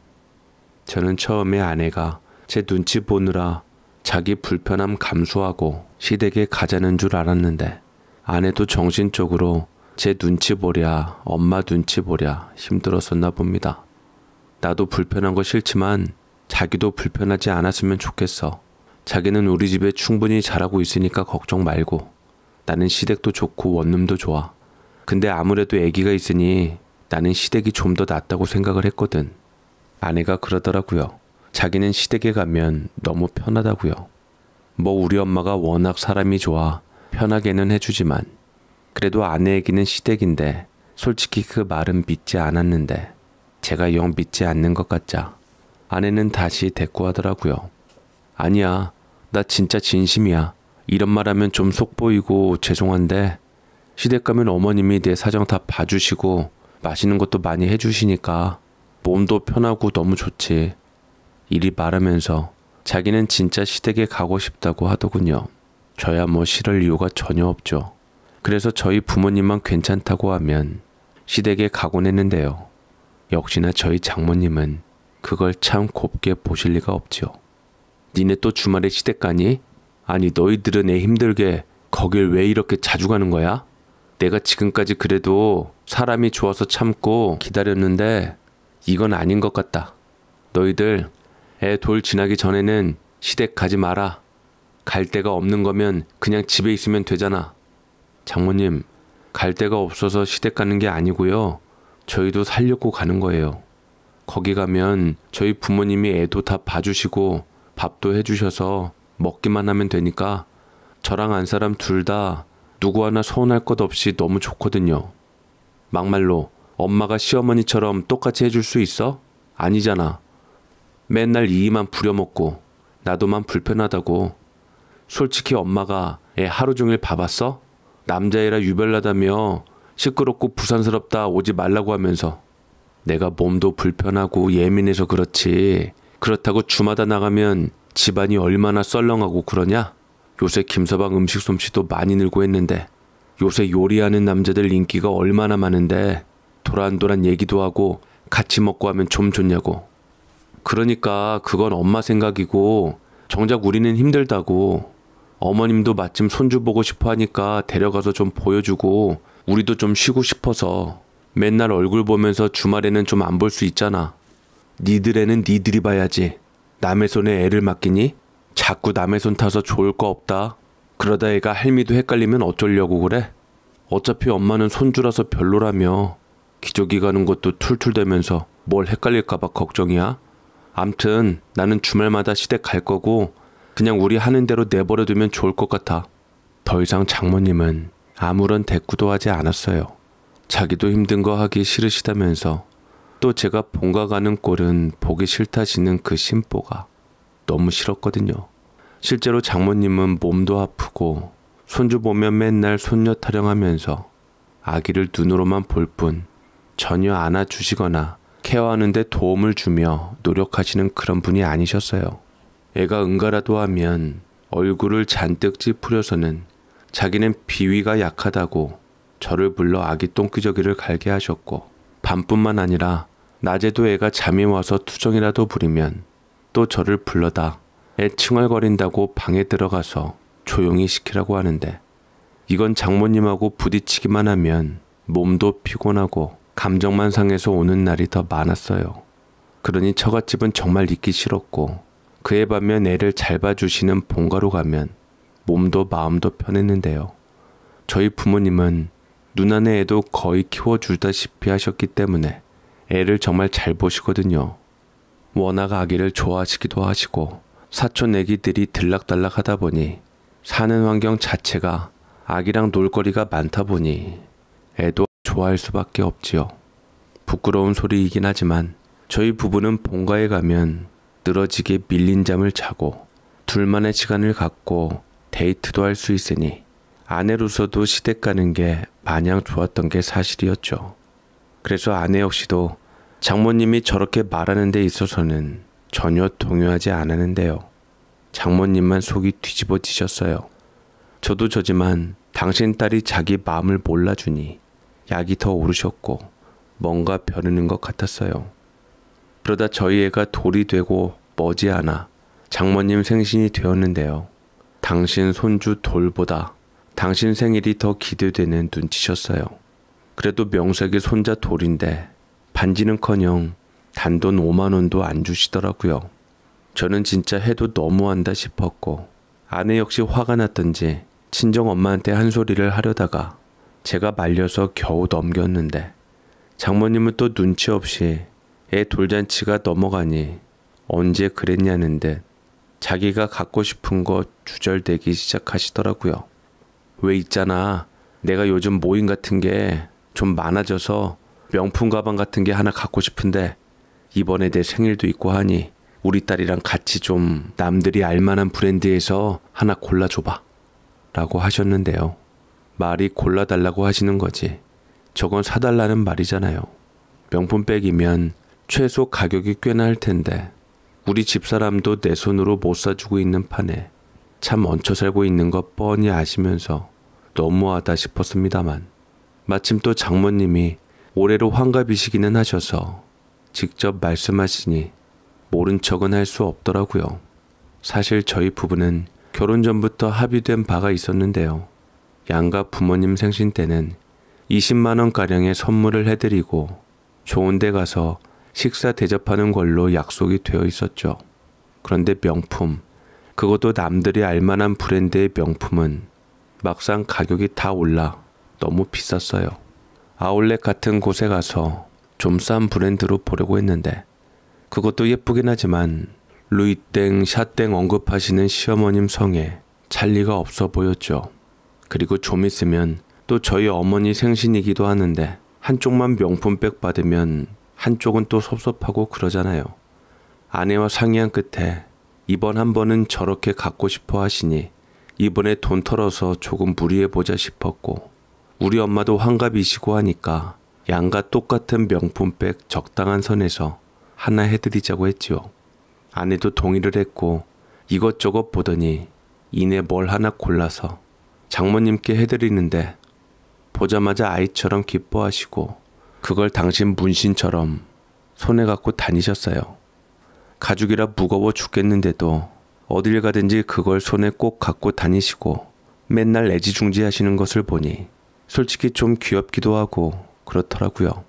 저는 처음에 아내가 제 눈치 보느라 자기 불편함 감수하고 시댁에 가자는 줄 알았는데 아내도 정신적으로 제 눈치 보랴 엄마 눈치 보랴 힘들었었나 봅니다. 나도 불편한 거 싫지만 자기도 불편하지 않았으면 좋겠어. 자기는 우리 집에 충분히 자라고 있으니까 걱정 말고. 나는 시댁도 좋고 원룸도 좋아. 근데 아무래도 아기가 있으니 나는 시댁이 좀 더 낫다고 생각을 했거든. 아내가 그러더라고요. 자기는 시댁에 가면 너무 편하다고요. 뭐 우리 엄마가 워낙 사람이 좋아 편하게는 해주지만 그래도 아내에게는 시댁인데 솔직히 그 말은 믿지 않았는데 제가 영 믿지 않는 것 같자 아내는 다시 대꾸하더라고요. 아니야, 나 진짜 진심이야. 이런 말하면 좀속 보이고 죄송한데 시댁 가면 어머님이 내 사정 다 봐주시고 맛있는 것도 많이 해주시니까 몸도 편하고 너무 좋지. 이리 말하면서 자기는 진짜 시댁에 가고 싶다고 하더군요. 저야 뭐 싫을 이유가 전혀 없죠. 그래서 저희 부모님만 괜찮다고 하면 시댁에 가곤 했는데요. 역시나 저희 장모님은 그걸 참 곱게 보실 리가 없지요. 니네 또 주말에 시댁 가니? 아니 너희들은 애 힘들게 거길 왜 이렇게 자주 가는 거야? 내가 지금까지 그래도 사람이 좋아서 참고 기다렸는데 이건 아닌 것 같다. 너희들 애 돌 지나기 전에는 시댁 가지 마라. 갈 데가 없는 거면 그냥 집에 있으면 되잖아. 장모님, 갈 데가 없어서 시댁 가는 게 아니고요. 저희도 살려고 가는 거예요. 거기 가면 저희 부모님이 애도 다 봐주시고 밥도 해주셔서 먹기만 하면 되니까 저랑 안 사람 둘 다 누구 하나 서운할 것 없이 너무 좋거든요. 막말로 엄마가 시어머니처럼 똑같이 해줄 수 있어? 아니잖아. 맨날 이만 부려먹고 나도만 불편하다고. 솔직히 엄마가 애 하루 종일 봐봤어? 남자애라 유별나다며 시끄럽고 부산스럽다 오지 말라고 하면서 내가 몸도 불편하고 예민해서 그렇지. 그렇다고 주마다 나가면 집안이 얼마나 썰렁하고 그러냐? 요새 김서방 음식 솜씨도 많이 늘고 했는데 요새 요리하는 남자들 인기가 얼마나 많은데 도란도란 얘기도 하고 같이 먹고 하면 좀 좋냐고. 그러니까 그건 엄마 생각이고 정작 우리는 힘들다고 어머님도 마침 손주 보고 싶어 하니까 데려가서 좀 보여주고 우리도 좀 쉬고 싶어서 맨날 얼굴 보면서 주말에는 좀 안 볼 수 있잖아. 니들에는 니들이 봐야지. 남의 손에 애를 맡기니? 자꾸 남의 손 타서 좋을 거 없다. 그러다 애가 할미도 헷갈리면 어쩌려고 그래? 어차피 엄마는 손주라서 별로라며 기저귀 가는 것도 툴툴대면서 뭘 헷갈릴까봐 걱정이야. 암튼 나는 주말마다 시댁 갈 거고 그냥 우리 하는 대로 내버려두면 좋을 것 같아. 더 이상 장모님은 아무런 대꾸도 하지 않았어요. 자기도 힘든 거 하기 싫으시다면서 또 제가 본가 가는 꼴은 보기 싫다시는 그 심보가 너무 싫었거든요. 실제로 장모님은 몸도 아프고 손주 보면 맨날 손녀 타령하면서 아기를 눈으로만 볼 뿐 전혀 안아주시거나 케어하는데 도움을 주며 노력하시는 그런 분이 아니셨어요. 애가 응가라도 하면 얼굴을 잔뜩 찌푸려서는 자기는 비위가 약하다고 저를 불러 아기 똥기저기를 갈게 하셨고 밤뿐만 아니라 낮에도 애가 잠이 와서 투정이라도 부리면 또 저를 불러다 애 칭얼거린다고 방에 들어가서 조용히 시키라고 하는데 이건 장모님하고 부딪히기만 하면 몸도 피곤하고 감정만 상해서 오는 날이 더 많았어요. 그러니 처갓집은 정말 있기 싫었고 그에 반면 애를 잘 봐주시는 본가로 가면 몸도 마음도 편했는데요. 저희 부모님은 누나네에도 거의 키워주다시피 하셨기 때문에 애를 정말 잘 보시거든요. 워낙 아기를 좋아하시기도 하시고 사촌 애기들이 들락달락 하다 보니 사는 환경 자체가 아기랑 놀거리가 많다 보니 애도 좋아할 수밖에 없지요. 부끄러운 소리이긴 하지만 저희 부부는 본가에 가면 늘어지게 밀린 잠을 자고 둘만의 시간을 갖고 데이트도 할 수 있으니 아내로서도 시댁 가는 게 마냥 좋았던 게 사실이었죠. 그래서 아내 역시도 장모님이 저렇게 말하는 데 있어서는 전혀 동요하지 않았는데요. 장모님만 속이 뒤집어지셨어요. 저도 저지만 당신 딸이 자기 마음을 몰라주니 약이 더 오르셨고 뭔가 변하는 것 같았어요. 그러다 저희 애가 돌이 되고 머지않아 장모님 생신이 되었는데요. 당신 손주 돌보다 당신 생일이 더 기대되는 눈치셨어요. 그래도 명색이 손자 돌인데 반지는커녕 단돈 5만 원도 안 주시더라고요. 저는 진짜 해도 너무한다 싶었고 아내 역시 화가 났던지 친정 엄마한테 한 소리를 하려다가 제가 말려서 겨우 넘겼는데 장모님은 또 눈치 없이 애 돌잔치가 넘어가니 언제 그랬냐는 듯 자기가 갖고 싶은 거 주절대기 시작하시더라고요. 왜 있잖아. 내가 요즘 모임 같은 게 좀 많아져서 명품 가방 같은 게 하나 갖고 싶은데 이번에 내 생일도 있고 하니 우리 딸이랑 같이 좀 남들이 알만한 브랜드에서 하나 골라줘봐. 라고 하셨는데요. 말이 골라달라고 하시는 거지. 저건 사달라는 말이잖아요. 명품백이면 최소 가격이 꽤나 할 텐데 우리 집사람도 내 손으로 못 사주고 있는 판에 참 얹혀 살고 있는 것 뻔히 아시면서 너무하다 싶었습니다만 마침 또 장모님이 올해로 환갑이시기는 하셔서 직접 말씀하시니 모른 척은 할 수 없더라고요. 사실 저희 부부는 결혼 전부터 합의된 바가 있었는데요. 양가 부모님 생신 때는 20만원가량의 선물을 해드리고 좋은 데 가서 식사 대접하는 걸로 약속이 되어 있었죠. 그런데 명품, 그것도 남들이 알만한 브랜드의 명품은 막상 가격이 다 올라 너무 비쌌어요. 아울렛 같은 곳에 가서 좀 싼 브랜드로 보려고 했는데 그것도 예쁘긴 하지만 루이땡 샤땡 언급하시는 시어머님 성에 찰리가 없어 보였죠. 그리고 좀 있으면 또 저희 어머니 생신이기도 하는데 한쪽만 명품백 받으면 한쪽은 또 섭섭하고 그러잖아요. 아내와 상의한 끝에 이번 한 번은 저렇게 갖고 싶어 하시니 이번에 돈 털어서 조금 무리해보자 싶었고 우리 엄마도 환갑이시고 하니까 양과 똑같은 명품백 적당한 선에서 하나 해드리자고 했지요. 아내도 동의를 했고 이것저것 보더니 이내 뭘 하나 골라서 장모님께 해드리는데 보자마자 아이처럼 기뻐하시고 그걸 당신 문신처럼 손에 갖고 다니셨어요. 가죽이라 무거워 죽겠는데도 어딜 가든지 그걸 손에 꼭 갖고 다니시고 맨날 애지중지 하시는 것을 보니 솔직히 좀 귀엽기도 하고 그렇더라고요.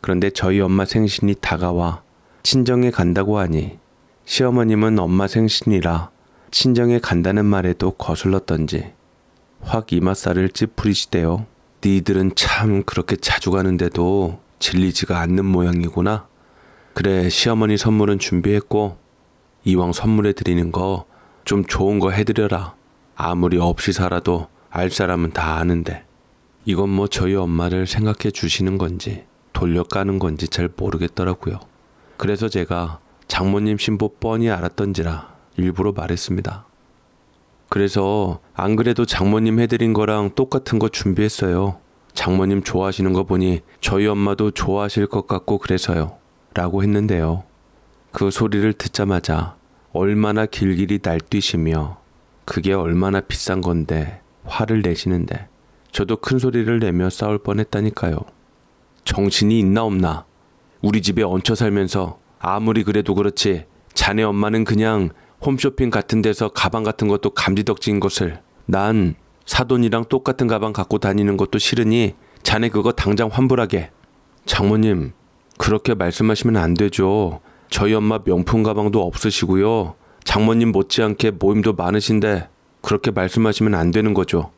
그런데 저희 엄마 생신이 다가와 친정에 간다고 하니 시어머님은 엄마 생신이라 친정에 간다는 말에도 거슬렀던지 확 이마살을 찌푸리시대요. 니들은 참 그렇게 자주 가는데도 질리지가 않는 모양이구나. 그래, 시어머니 선물은 준비했고, 이왕 선물해 드리는 거 좀 좋은 거 해드려라. 아무리 없이 살아도 알 사람은 다 아는데. 이건 뭐 저희 엄마를 생각해 주시는 건지 돌려까는 건지 잘 모르겠더라고요. 그래서 제가 장모님 신보 뻔히 알았던지라 일부러 말했습니다. 그래서 안 그래도 장모님 해드린 거랑 똑같은 거 준비했어요. 장모님 좋아하시는 거 보니 저희 엄마도 좋아하실 것 같고 그래서요. 라고 했는데요. 그 소리를 듣자마자 얼마나 길길이 날뛰시며 그게 얼마나 비싼 건데 화를 내시는데 저도 큰 소리를 내며 싸울 뻔했다니까요. 정신이 있나 없나? 우리 집에 얹혀 살면서 아무리 그래도 그렇지 자네 엄마는 그냥 홈쇼핑 같은 데서 가방 같은 것도 감지덕진 것을 난 사돈이랑 똑같은 가방 갖고 다니는 것도 싫으니 자네 그거 당장 환불하게. 장모님, 그렇게 말씀하시면 안 되죠. 저희 엄마 명품 가방도 없으시고요. 장모님 못지않게 모임도 많으신데 그렇게 말씀하시면 안 되는 거죠.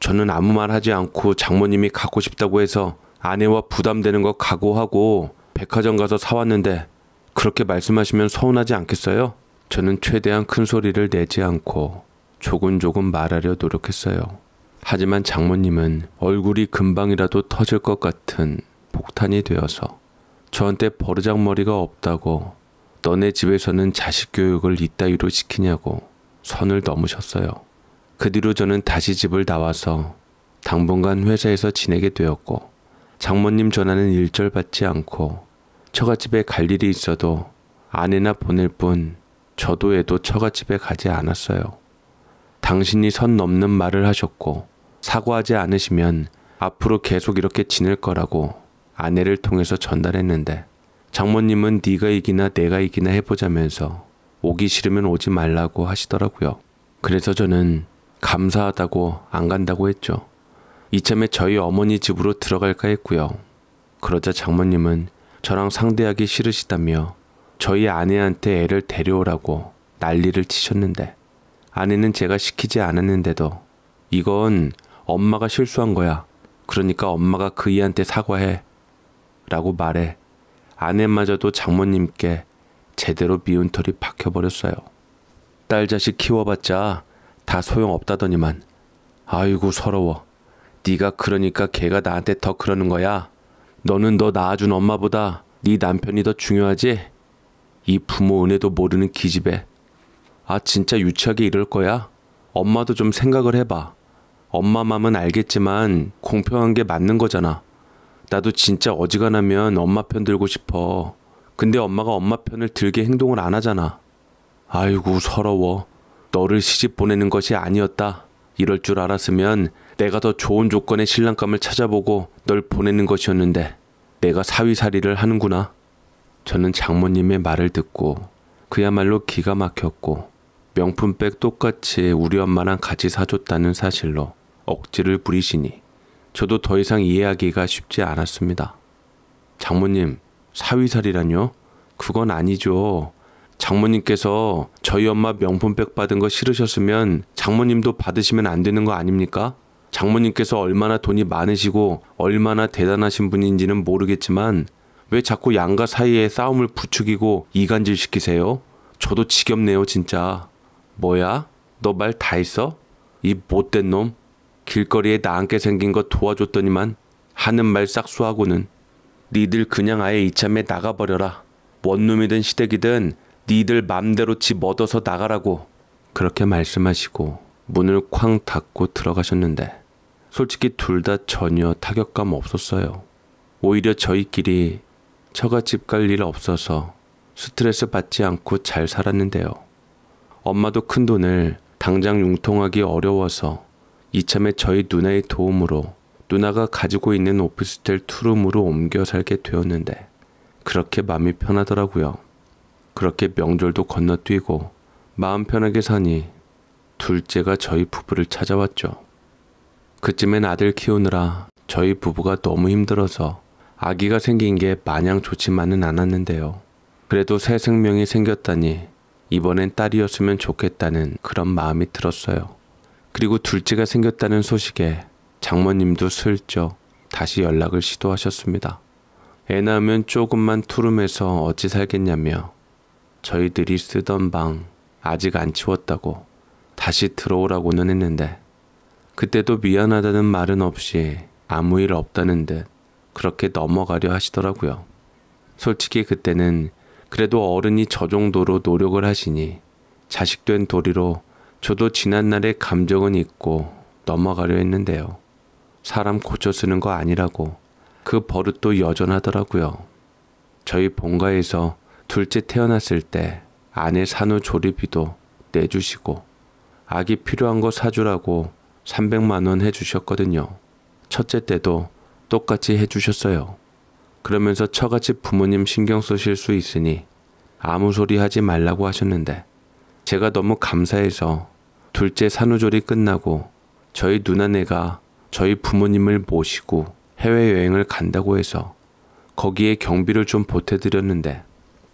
저는 아무 말 하지 않고 장모님이 갖고 싶다고 해서 아내와 부담되는 거 각오하고 백화점 가서 사왔는데 그렇게 말씀하시면 서운하지 않겠어요? 저는 최대한 큰 소리를 내지 않고 조근조근 말하려 노력했어요. 하지만 장모님은 얼굴이 금방이라도 터질 것 같은 폭탄이 되어서 저한테 버르장머리가 없다고 너네 집에서는 자식 교육을 이따위로 시키냐고 선을 넘으셨어요. 그 뒤로 저는 다시 집을 나와서 당분간 회사에서 지내게 되었고 장모님 전화는 일절 받지 않고 처갓집에 갈 일이 있어도 아내나 보낼 뿐 저도에도 처갓집에 가지 않았어요. 당신이 선 넘는 말을 하셨고 사과하지 않으시면 앞으로 계속 이렇게 지낼 거라고 아내를 통해서 전달했는데 장모님은 네가 이기나 내가 이기나 해보자면서 오기 싫으면 오지 말라고 하시더라고요. 그래서 저는 감사하다고 안 간다고 했죠. 이참에 저희 어머니 집으로 들어갈까 했고요. 그러자 장모님은 저랑 상대하기 싫으시다며 저희 아내한테 애를 데려오라고 난리를 치셨는데 아내는 제가 시키지 않았는데도 이건 엄마가 실수한 거야. 그러니까 엄마가 그이한테 사과해. 라고 말해 아내마저도 장모님께 제대로 미운 털이 박혀버렸어요. 딸 자식 키워봤자 다 소용없다더니만 아이고 서러워. 네가 그러니까 걔가 나한테 더 그러는 거야. 너는 너 낳아준 엄마보다 네 남편이 더 중요하지? 이 부모 은혜도 모르는 기집애. 아, 진짜 유치하게 이럴 거야? 엄마도 좀 생각을 해봐. 엄마 맘은 알겠지만 공평한 게 맞는 거잖아. 나도 진짜 어지간하면 엄마 편 들고 싶어. 근데 엄마가 엄마 편을 들게 행동을 안 하잖아. 아이고, 서러워. 너를 시집 보내는 것이 아니었다. 이럴 줄 알았으면 내가 더 좋은 조건의 신랑감을 찾아보고 널 보내는 것이었는데 내가 사위살이를 하는구나. 저는 장모님의 말을 듣고 그야말로 기가 막혔고 명품백 똑같이 우리 엄마랑 같이 사줬다는 사실로 억지를 부리시니 저도 더 이상 이해하기가 쉽지 않았습니다. 장모님, 사위살이라뇨? 그건 아니죠. 장모님께서 저희 엄마 명품백 받은 거 싫으셨으면 장모님도 받으시면 안 되는 거 아닙니까? 장모님께서 얼마나 돈이 많으시고 얼마나 대단하신 분인지는 모르겠지만 왜 자꾸 양가사이에 싸움을 부추기고 이간질 시키세요? 저도 지겹네요, 진짜. 뭐야? 너 말 다 했어? 이 못된 놈. 길거리에 나한테 생긴 거 도와줬더니만 하는 말 싹수하고는 니들 그냥 아예 이참에 나가버려라. 원룸이든 시댁이든 니들 맘대로 집 얻어서 나가라고. 그렇게 말씀하시고 문을 쾅 닫고 들어가셨는데 솔직히 둘 다 전혀 타격감 없었어요. 오히려 저희끼리 처가 집 갈 일 없어서 스트레스 받지 않고 잘 살았는데요. 엄마도 큰 돈을 당장 융통하기 어려워서 이참에 저희 누나의 도움으로 누나가 가지고 있는 오피스텔 투룸으로 옮겨 살게 되었는데 그렇게 마음이 편하더라고요. 그렇게 명절도 건너뛰고 마음 편하게 사니 둘째가 저희 부부를 찾아왔죠. 그쯤엔 아들 키우느라 저희 부부가 너무 힘들어서 아기가 생긴 게 마냥 좋지만은 않았는데요. 그래도 새 생명이 생겼다니 이번엔 딸이었으면 좋겠다는 그런 마음이 들었어요. 그리고 둘째가 생겼다는 소식에 장모님도 슬쩍 다시 연락을 시도하셨습니다. 애 낳으면 조금만 투룸해서 어찌 살겠냐며 저희들이 쓰던 방 아직 안 치웠다고 다시 들어오라고는 했는데 그때도 미안하다는 말은 없이 아무 일 없다는 듯 그렇게 넘어가려 하시더라고요. 솔직히 그때는 그래도 어른이 저 정도로 노력을 하시니 자식된 도리로 저도 지난날의 감정은 잊고 넘어가려 했는데요. 사람 고쳐 쓰는 거 아니라고 그 버릇도 여전하더라고요. 저희 본가에서 둘째 태어났을 때 아내 산후 조리비도 내주시고 아기 필요한 거 사주라고 300만 원 해주셨거든요. 첫째 때도 똑같이 해주셨어요. 그러면서 처같이 부모님 신경 쓰실 수 있으니 아무 소리 하지 말라고 하셨는데 제가 너무 감사해서 둘째 산후조리 끝나고 저희 누나네가 저희 부모님을 모시고 해외여행을 간다고 해서 거기에 경비를 좀 보태드렸는데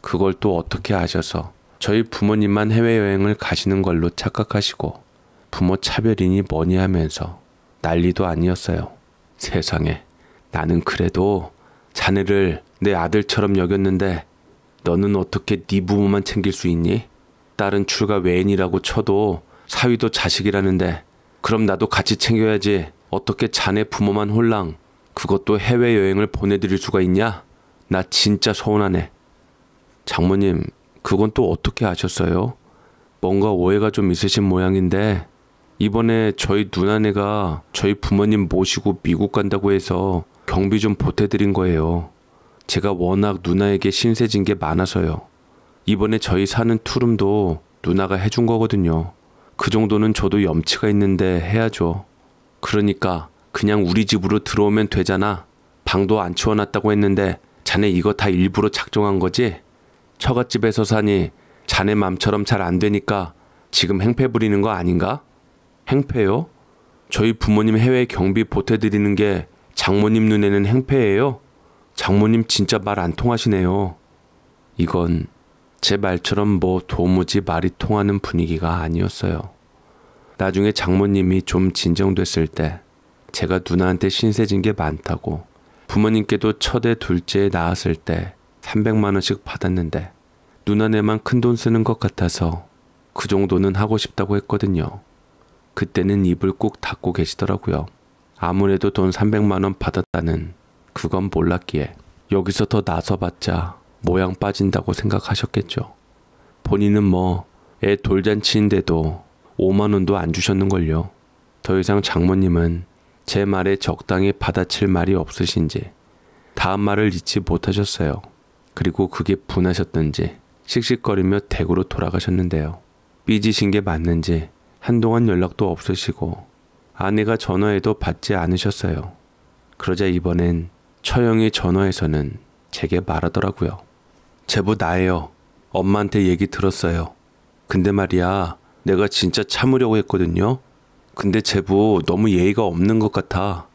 그걸 또 어떻게 아셔서 저희 부모님만 해외여행을 가시는 걸로 착각하시고 부모 차별이니 뭐니 하면서 난리도 아니었어요. 세상에. 나는 그래도 자네를 내 아들처럼 여겼는데 너는 어떻게 네 부모만 챙길 수 있니? 딸은 출가 외인이라고 쳐도 사위도 자식이라는데 그럼 나도 같이 챙겨야지 어떻게 자네 부모만 홀랑 그것도 해외여행을 보내드릴 수가 있냐? 나 진짜 서운하네. 장모님, 그건 또 어떻게 아셨어요? 뭔가 오해가 좀 있으신 모양인데, 이번에 저희 누나네가 저희 부모님 모시고 미국 간다고 해서 경비 좀 보태드린 거예요. 제가 워낙 누나에게 신세진 게 많아서요. 이번에 저희 사는 투룸도 누나가 해준 거거든요. 그 정도는 저도 염치가 있는데 해야죠. 그러니까 그냥 우리 집으로 들어오면 되잖아. 방도 안 치워놨다고 했는데 자네 이거 다 일부러 작정한 거지? 처갓집에서 사니 자네 맘처럼 잘 안 되니까 지금 행패 부리는 거 아닌가? 행패요? 저희 부모님 해외 경비 보태드리는 게 장모님 눈에는 행패예요. 장모님 진짜 말 안 통하시네요. 이건 제 말처럼 뭐 도무지 말이 통하는 분위기가 아니었어요. 나중에 장모님이 좀 진정됐을 때 제가 누나한테 신세진 게 많다고 부모님께도 첫애 둘째 낳았을 때 300만원씩 받았는데 누나네만 큰 돈 쓰는 것 같아서 그 정도는 하고 싶다고 했거든요. 그때는 입을 꾹 닫고 계시더라고요. 아무래도 돈 300만원 받았다는 그건 몰랐기에 여기서 더 나서봤자 모양 빠진다고 생각하셨겠죠. 본인은 뭐 애 돌잔치인데도 5만원도 안 주셨는걸요. 더 이상 장모님은 제 말에 적당히 받아칠 말이 없으신지 다음 말을 잊지 못하셨어요. 그리고 그게 분하셨던지 씩씩거리며 댁으로 돌아가셨는데요. 삐지신 게 맞는지 한동안 연락도 없으시고 아내가 전화해도 받지 않으셨어요. 그러자 이번엔 처형의전화에서는 제게 말하더라고요. 제부 나예요. 엄마한테 얘기 들었어요. 근데 말이야, 내가 진짜 참으려고 했거든요. 근데 제부 너무 예의가 없는 것 같아.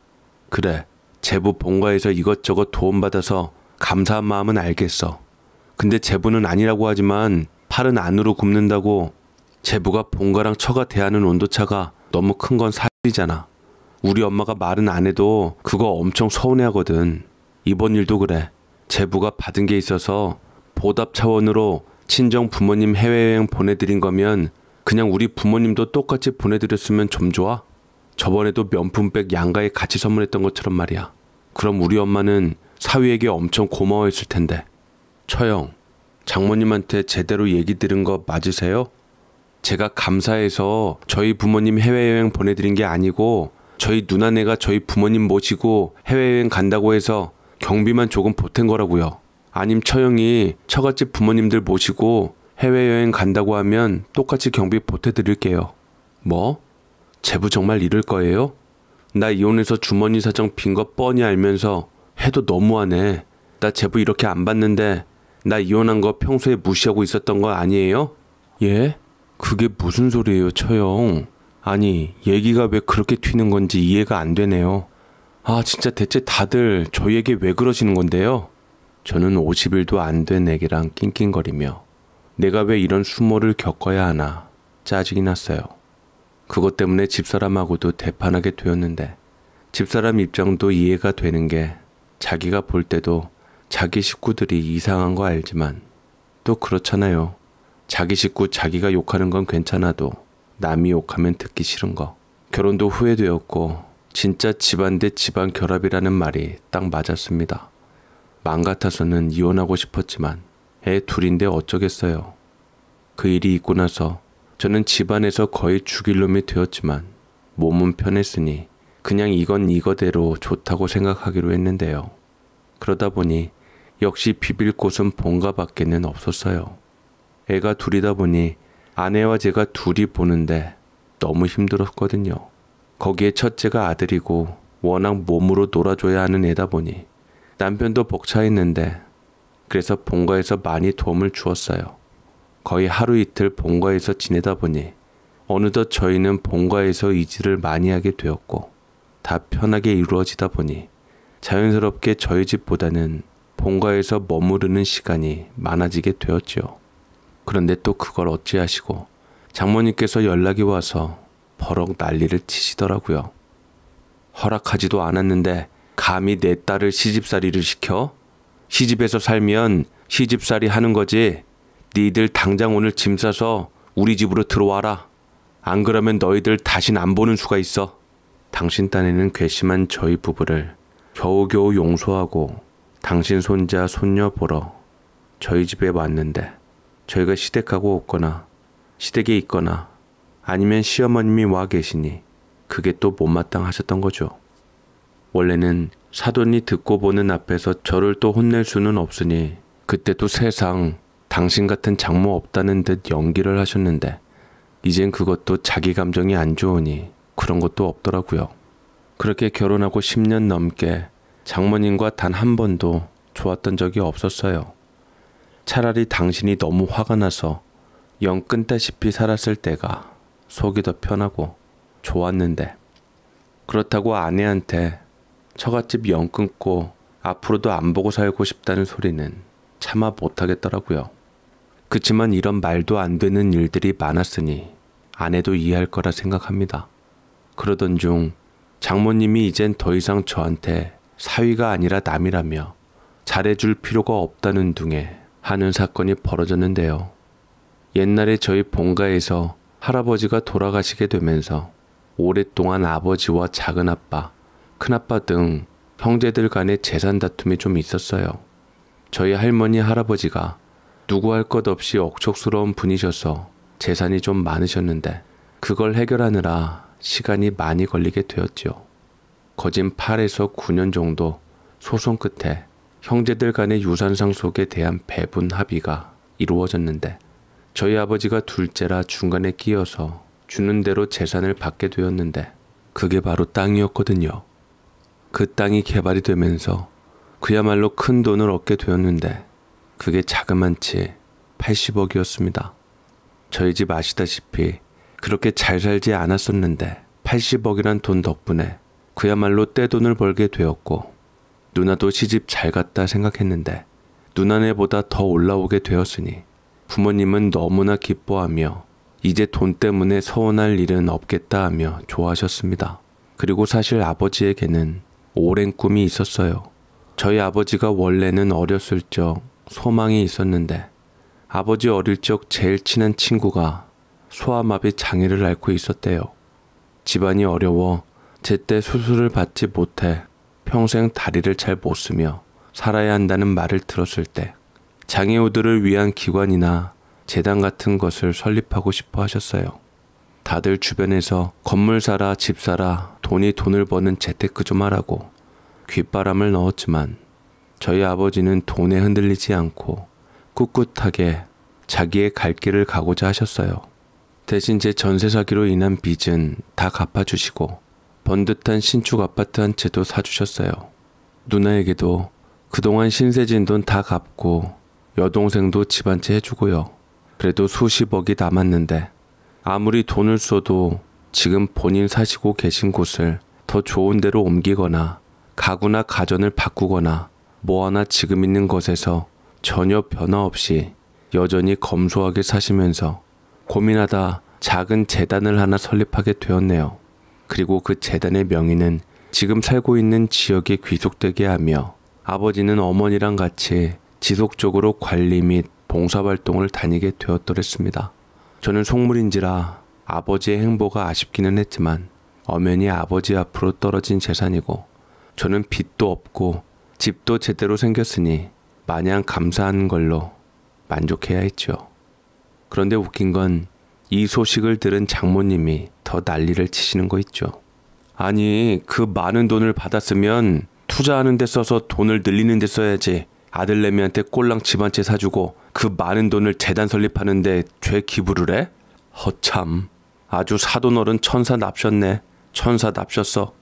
그래, 제부 본가에서 이것저것 도움받아서 감사한 마음은 알겠어. 근데 제부는 아니라고 하지만 팔은 안으로 굽는다고 제부가 본가랑 처가 대하는 온도차가 너무 큰 건 사. 이잖아. 우리 엄마가 말은 안 해도 그거 엄청 서운해 하거든. 이번 일도 그래. 제부가 받은 게 있어서 보답 차원으로 친정 부모님 해외여행 보내드린 거면 그냥 우리 부모님도 똑같이 보내드렸으면 좀 좋아? 저번에도 명품백 양가에 같이 선물했던 것처럼 말이야. 그럼 우리 엄마는 사위에게 엄청 고마워했을 텐데. 처형, 장모님한테 제대로 얘기 들은 거 맞으세요? 제가 감사해서 저희 부모님 해외여행 보내드린 게 아니고 저희 누나네가 저희 부모님 모시고 해외여행 간다고 해서 경비만 조금 보탠 거라고요. 아님 처형이 처갓집 부모님들 모시고 해외여행 간다고 하면 똑같이 경비 보태드릴게요. 뭐? 제부 정말 이럴 거예요? 나 이혼해서 주머니 사정 빈 거 뻔히 알면서 해도 너무하네. 나 제부 이렇게 안 봤는데 나 이혼한 거 평소에 무시하고 있었던 거 아니에요? 예? 그게 무슨 소리예요, 처형. 아니, 얘기가 왜 그렇게 튀는 건지 이해가 안 되네요. 아, 진짜 대체 다들 저에게 왜 그러시는 건데요? 저는 50일도 안된 애기랑 낑낑거리며 내가 왜 이런 수모를 겪어야 하나 짜증이 났어요. 그것 때문에 집사람하고도 대판하게 되었는데 집사람 입장도 이해가 되는 게 자기가 볼 때도 자기 식구들이 이상한 거 알지만 또 그렇잖아요. 자기 식구 자기가 욕하는 건 괜찮아도 남이 욕하면 듣기 싫은 거. 결혼도 후회되었고 진짜 집안 대 집안 결합이라는 말이 딱 맞았습니다. 맘 같아서는 이혼하고 싶었지만 애 둘인데 어쩌겠어요. 그 일이 있고 나서 저는 집안에서 거의 죽일 놈이 되었지만 몸은 편했으니 그냥 이건 이거대로 좋다고 생각하기로 했는데요. 그러다 보니 역시 비빌 곳은 본가 밖에는 없었어요. 애가 둘이다 보니 아내와 제가 둘이 보는데 너무 힘들었거든요. 거기에 첫째가 아들이고 워낙 몸으로 놀아줘야 하는 애다 보니 남편도 벅차있는데 그래서 본가에서 많이 도움을 주었어요. 거의 하루 이틀 본가에서 지내다 보니 어느덧 저희는 본가에서 이지를 많이 하게 되었고 다 편하게 이루어지다 보니 자연스럽게 저희 집보다는 본가에서 머무르는 시간이 많아지게 되었지요. 그런데 또 그걸 어찌하시고 장모님께서 연락이 와서 버럭 난리를 치시더라고요. 허락하지도 않았는데 감히 내 딸을 시집살이를 시켜? 시집에서 살면 시집살이 하는 거지. 니들 당장 오늘 짐 싸서 우리 집으로 들어와라. 안 그러면 너희들 다신 안 보는 수가 있어. 당신 딴에는 괘씸한 저희 부부를 겨우겨우 용서하고 당신 손자 손녀 보러 저희 집에 왔는데 저희가 시댁하고 없거나 시댁에 있거나 아니면 시어머님이 와 계시니 그게 또 못마땅하셨던 거죠. 원래는 사돈이 듣고 보는 앞에서 저를 또 혼낼 수는 없으니 그때도 세상 당신 같은 장모 없다는 듯 연기를 하셨는데 이젠 그것도 자기 감정이 안 좋으니 그런 것도 없더라고요. 그렇게 결혼하고 10년 넘게 장모님과 단 한 번도 좋았던 적이 없었어요. 차라리 당신이 너무 화가 나서 영 끊다시피 살았을 때가 속이 더 편하고 좋았는데 그렇다고 아내한테 처갓집 영 끊고 앞으로도 안 보고 살고 싶다는 소리는 참아 못하겠더라고요. 그치만 이런 말도 안 되는 일들이 많았으니 아내도 이해할 거라 생각합니다. 그러던 중 장모님이 이젠 더 이상 저한테 사위가 아니라 남이라며 잘해줄 필요가 없다는 둥에 하는 사건이 벌어졌는데요. 옛날에 저희 본가에서 할아버지가 돌아가시게 되면서 오랫동안 아버지와 작은 아빠, 큰 아빠 등 형제들 간의 재산 다툼이 좀 있었어요. 저희 할머니 할아버지가 누구 할 것 없이 억척스러운 분이셔서 재산이 좀 많으셨는데 그걸 해결하느라 시간이 많이 걸리게 되었지요. 거진 8에서 9년 정도 소송 끝에 형제들 간의 유산 상속에 대한 배분 합의가 이루어졌는데 저희 아버지가 둘째라 중간에 끼어서 주는 대로 재산을 받게 되었는데 그게 바로 땅이었거든요. 그 땅이 개발이 되면서 그야말로 큰 돈을 얻게 되었는데 그게 자그만치 80억이었습니다. 저희 집 아시다시피 그렇게 잘 살지 않았었는데 80억이란 돈 덕분에 그야말로 떼돈을 벌게 되었고 누나도 시집 잘 갔다 생각했는데 누나네보다 더 올라오게 되었으니 부모님은 너무나 기뻐하며 이제 돈 때문에 서운할 일은 없겠다 하며 좋아하셨습니다. 그리고 사실 아버지에게는 오랜 꿈이 있었어요. 저희 아버지가 원래는 어렸을 적 소망이 있었는데 아버지 어릴 적 제일 친한 친구가 소아마비 장애를 앓고 있었대요. 집안이 어려워 제때 수술을 받지 못해 평생 다리를 잘못 쓰며 살아야 한다는 말을 들었을 때 장애우들을 위한 기관이나 재단 같은 것을 설립하고 싶어 하셨어요. 다들 주변에서 건물 사라, 집 사라, 돈이 돈을 버는 재테크 좀 하라고 귓바람을 넣었지만 저희 아버지는 돈에 흔들리지 않고 꿋꿋하게 자기의 갈 길을 가고자 하셨어요. 대신 제 전세 사기로 인한 빚은 다 갚아주시고 번듯한 신축 아파트 한 채도 사주셨어요. 누나에게도 그동안 신세 진돈 다 갚고 여동생도 집 한 채 해주고요. 그래도 수십억이 남았는데 아무리 돈을 써도 지금 본인 사시고 계신 곳을 더 좋은 데로 옮기거나 가구나 가전을 바꾸거나 뭐 하나 지금 있는 것에서 전혀 변화 없이 여전히 검소하게 사시면서 고민하다 작은 재단을 하나 설립하게 되었네요. 그리고 그 재단의 명의는 지금 살고 있는 지역에 귀속되게 하며 아버지는 어머니랑 같이 지속적으로 관리 및 봉사활동을 다니게 되었더랬습니다. 저는 속물인지라 아버지의 행보가 아쉽기는 했지만 엄연히 아버지 앞으로 떨어진 재산이고 저는 빚도 없고 집도 제대로 생겼으니 마냥 감사한 걸로 만족해야 했죠. 그런데 웃긴 건 이 소식을 들은 장모님이 더 난리를 치시는 거 있죠. 아니, 그 많은 돈을 받았으면 투자하는 데 써서 돈을 늘리는 데 써야지. 아들내미한테 꼴랑 집 한 채 사주고 그 많은 돈을 재단 설립하는데 죄 기부를 해? 허참. 아주 사돈어른 천사 납셨네. 천사 납셨어.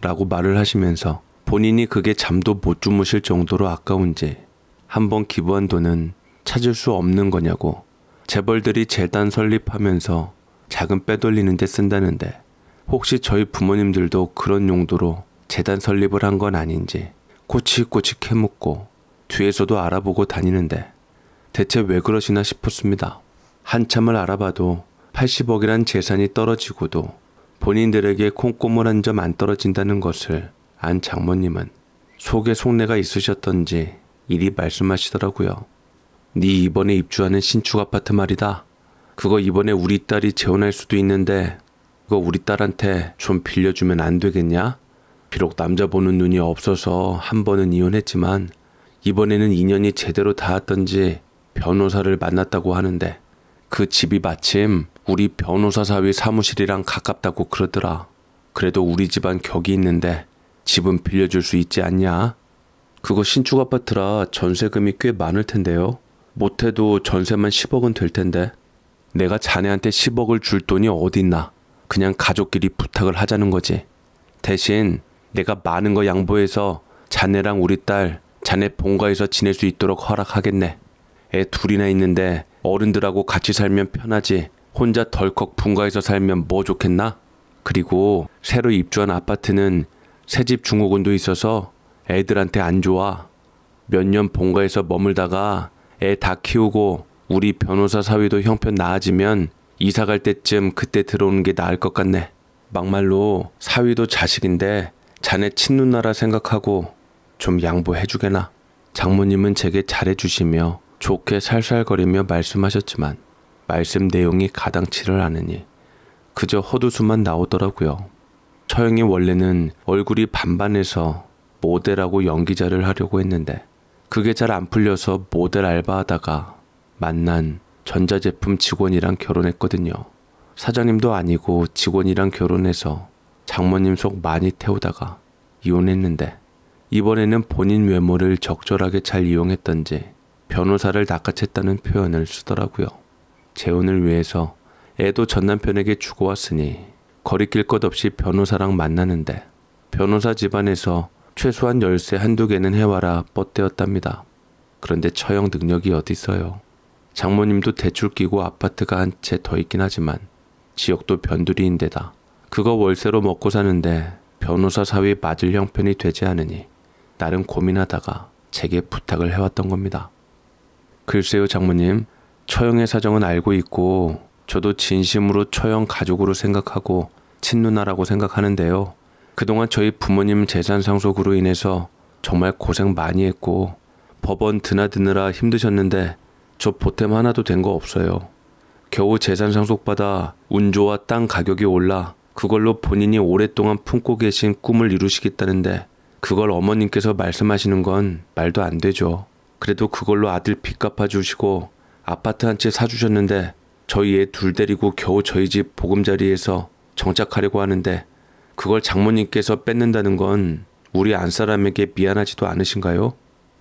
라고 말을 하시면서 본인이 그게 잠도 못 주무실 정도로 아까운지 한번 기부한 돈은 찾을 수 없는 거냐고 재벌들이 재단 설립하면서 자금 빼돌리는 데 쓴다는데 혹시 저희 부모님들도 그런 용도로 재단 설립을 한 건 아닌지 꼬치꼬치 캐묻고 뒤에서도 알아보고 다니는데 대체 왜 그러시나 싶었습니다. 한참을 알아봐도 80억이란 재산이 떨어지고도 본인들에게 콩고물한 점 안 떨어진다는 것을 안 장모님은 속에 속내가 있으셨던지 이리 말씀하시더라고요. 네 이번에 입주하는 신축 아파트 말이다. 그거 이번에 우리 딸이 재혼할 수도 있는데 그거 우리 딸한테 좀 빌려주면 안 되겠냐? 비록 남자 보는 눈이 없어서 한 번은 이혼했지만 이번에는 인연이 제대로 닿았던지 변호사를 만났다고 하는데 그 집이 마침 우리 변호사 사위 사무실이랑 가깝다고 그러더라. 그래도 우리 집안 격이 있는데 집은 빌려줄 수 있지 않냐? 그거 신축 아파트라 전세금이 꽤 많을 텐데요. 못해도 전세만 10억은 될 텐데. 내가 자네한테 10억을 줄 돈이 어딨나. 그냥 가족끼리 부탁을 하자는 거지. 대신 내가 많은 거 양보해서 자네랑 우리 딸, 자네 본가에서 지낼 수 있도록 허락하겠네. 애 둘이나 있는데 어른들하고 같이 살면 편하지. 혼자 덜컥 분가에서 살면 뭐 좋겠나? 그리고 새로 입주한 아파트는 새집 중후군도 있어서 애들한테 안 좋아. 몇 년 본가에서 머물다가 애 다 키우고 우리 변호사 사위도 형편 나아지면 이사 갈 때쯤 그때 들어오는 게 나을 것 같네. 막말로 사위도 자식인데 자네 친누나라 생각하고 좀 양보해주게나. 장모님은 제게 잘해주시며 좋게 살살거리며 말씀하셨지만 말씀 내용이 가당치를 않으니 그저 허두수만 나오더라고요. 처형이 원래는 얼굴이 반반해서 모델하고 연기자를 하려고 했는데 그게 잘 안 풀려서 모델 알바하다가 만난 전자제품 직원이랑 결혼했거든요. 사장님도 아니고 직원이랑 결혼해서 장모님 속 많이 태우다가 이혼했는데 이번에는 본인 외모를 적절하게 잘 이용했던지 변호사를 낚아챘다는 표현을 쓰더라고요. 재혼을 위해서 애도 전 남편에게 주고 왔으니 거리낄 것 없이 변호사랑 만나는데 변호사 집안에서 최소한 열쇠 한두 개는 해와라 뻗대었답니다. 그런데 처형 능력이 어딨어요. 장모님도 대출 끼고 아파트가 한 채 더 있긴 하지만 지역도 변두리인데다 그거 월세로 먹고 사는데 변호사 사위 맞을 형편이 되지 않으니 나름 고민하다가 제게 부탁을 해왔던 겁니다. 글쎄요 장모님 처형의 사정은 알고 있고 저도 진심으로 처형 가족으로 생각하고 친누나라고 생각하는데요. 그동안 저희 부모님 재산 상속으로 인해서 정말 고생 많이 했고 법원 드나드느라 힘드셨는데 저 보탬 하나도 된 거 없어요. 겨우 재산 상속받아 운조와땅 가격이 올라 그걸로 본인이 오랫동안 품고 계신 꿈을 이루시겠다는데 그걸 어머님께서 말씀하시는 건 말도 안 되죠. 그래도 그걸로 아들 빚 갚아주시고 아파트 한 채 사주셨는데 저희 애 둘 데리고 겨우 저희 집 보금자리에서 정착하려고 하는데 그걸 장모님께서 뺏는다는 건 우리 안사람에게 미안하지도 않으신가요?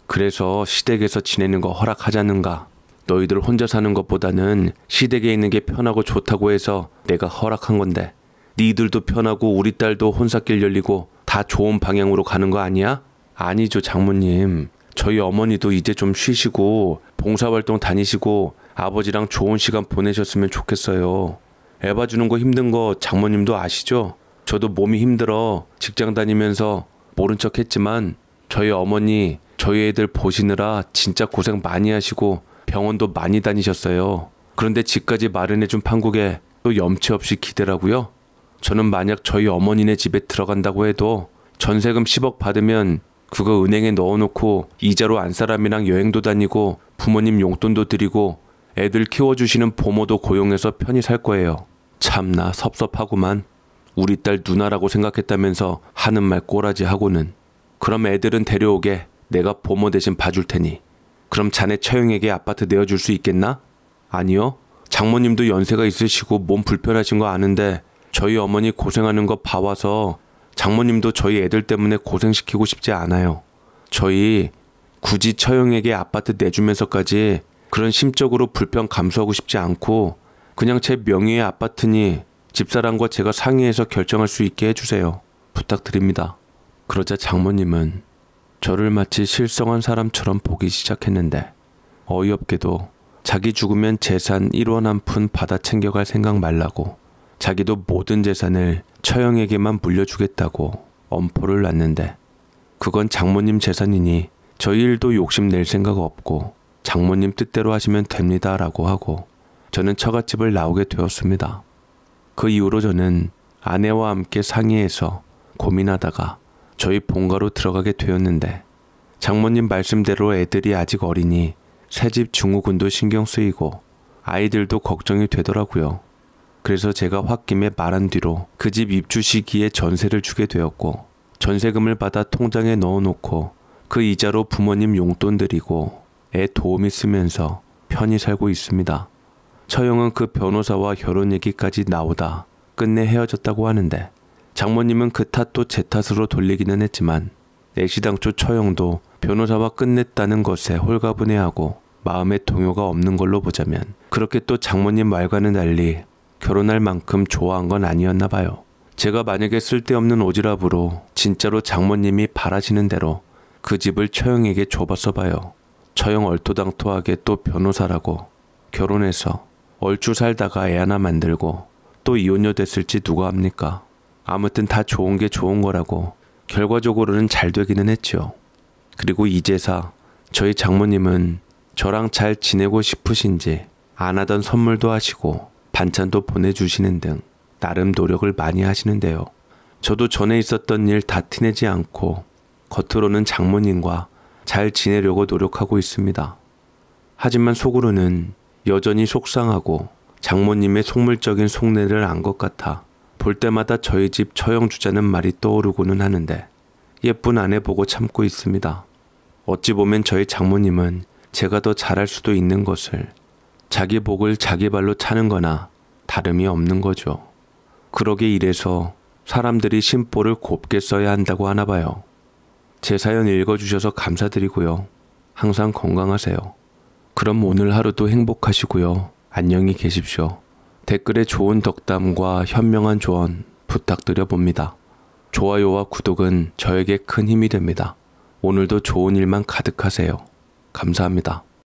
그래서 시댁에서 지내는 거 허락하자는가 너희들 혼자 사는 것보다는 시댁에 있는 게 편하고 좋다고 해서 내가 허락한 건데 니들도 편하고 우리 딸도 혼삿길 열리고 다 좋은 방향으로 가는 거 아니야? 아니죠 장모님. 저희 어머니도 이제 좀 쉬시고 봉사활동 다니시고 아버지랑 좋은 시간 보내셨으면 좋겠어요. 애 봐주는 거 힘든 거 장모님도 아시죠? 저도 몸이 힘들어 직장 다니면서 모른 척 했지만 저희 어머니 저희 애들 보시느라 진짜 고생 많이 하시고 병원도 많이 다니셨어요. 그런데 집까지 마련해준 판국에 또 염치 없이 기대라고요? 저는 만약 저희 어머니네 집에 들어간다고 해도 전세금 10억 받으면 그거 은행에 넣어놓고 이자로 안 사람이랑 여행도 다니고 부모님 용돈도 드리고 애들 키워주시는 보모도 고용해서 편히 살 거예요. 참나 섭섭하구만. 우리 딸 누나라고 생각했다면서 하는 말 꼬라지 하고는. 그럼 애들은 데려오게 내가 보모 대신 봐줄 테니. 그럼 자네 처형에게 아파트 내어줄 수 있겠나? 아니요. 장모님도 연세가 있으시고 몸 불편하신 거 아는데 저희 어머니 고생하는 거 봐와서 장모님도 저희 애들 때문에 고생시키고 싶지 않아요. 저희 굳이 처형에게 아파트 내주면서까지 그런 심적으로 불편 감수하고 싶지 않고 그냥 제 명의의 아파트니 집사람과 제가 상의해서 결정할 수 있게 해주세요. 부탁드립니다. 그러자 장모님은 저를 마치 실성한 사람처럼 보기 시작했는데 어이없게도 자기 죽으면 재산 1원 한 푼 받아 챙겨갈 생각 말라고 자기도 모든 재산을 처형에게만 물려주겠다고 엄포를 놨는데 그건 장모님 재산이니 저희 일도 욕심 낼 생각 없고 장모님 뜻대로 하시면 됩니다 라고 하고 저는 처갓집을 나오게 되었습니다. 그 이후로 저는 아내와 함께 상의해서 고민하다가 저희 본가로 들어가게 되었는데 장모님 말씀대로 애들이 아직 어리니 새 집 중후군도 신경 쓰이고 아이들도 걱정이 되더라고요. 그래서 제가 홧김에 말한 뒤로 그 집 입주 시기에 전세를 주게 되었고 전세금을 받아 통장에 넣어놓고 그 이자로 부모님 용돈 드리고 애 도움이 쓰면서 편히 살고 있습니다. 처형은 그 변호사와 결혼 얘기까지 나오다 끝내 헤어졌다고 하는데 장모님은 그 탓도 제 탓으로 돌리기는 했지만 내시당초 처형도 변호사와 끝냈다는 것에 홀가분해하고 마음의 동요가 없는 걸로 보자면 그렇게 또 장모님 말과는 달리 결혼할 만큼 좋아한 건 아니었나 봐요. 제가 만약에 쓸데없는 오지랖으로 진짜로 장모님이 바라시는 대로 그 집을 처형에게 줘봤어 봐요. 처형 얼토당토하게 또 변호사라고 결혼해서 얼추 살다가 애 하나 만들고 또 이혼녀 됐을지 누가 합니까? 아무튼 다 좋은 게 좋은 거라고 결과적으로는 잘 되기는 했죠. 그리고 이제사 저희 장모님은 저랑 잘 지내고 싶으신지 안 하던 선물도 하시고 반찬도 보내주시는 등 나름 노력을 많이 하시는데요. 저도 전에 있었던 일 다 티내지 않고 겉으로는 장모님과 잘 지내려고 노력하고 있습니다. 하지만 속으로는 여전히 속상하고 장모님의 속물적인 속내를 안 것 같아 볼 때마다 저희 집 처형 주자는 말이 떠오르고는 하는데 예쁜 아내 보고 참고 있습니다. 어찌 보면 저희 장모님은 제가 더 잘할 수도 있는 것을 자기 복을 자기 발로 차는 거나 다름이 없는 거죠. 그러게 이래서 사람들이 심보를 곱게 써야 한다고 하나 봐요. 제 사연 읽어주셔서 감사드리고요. 항상 건강하세요. 그럼 오늘 하루도 행복하시고요. 안녕히 계십시오. 댓글에 좋은 덕담과 현명한 조언 부탁드려 봅니다. 좋아요와 구독은 저에게 큰 힘이 됩니다. 오늘도 좋은 일만 가득하세요. 감사합니다.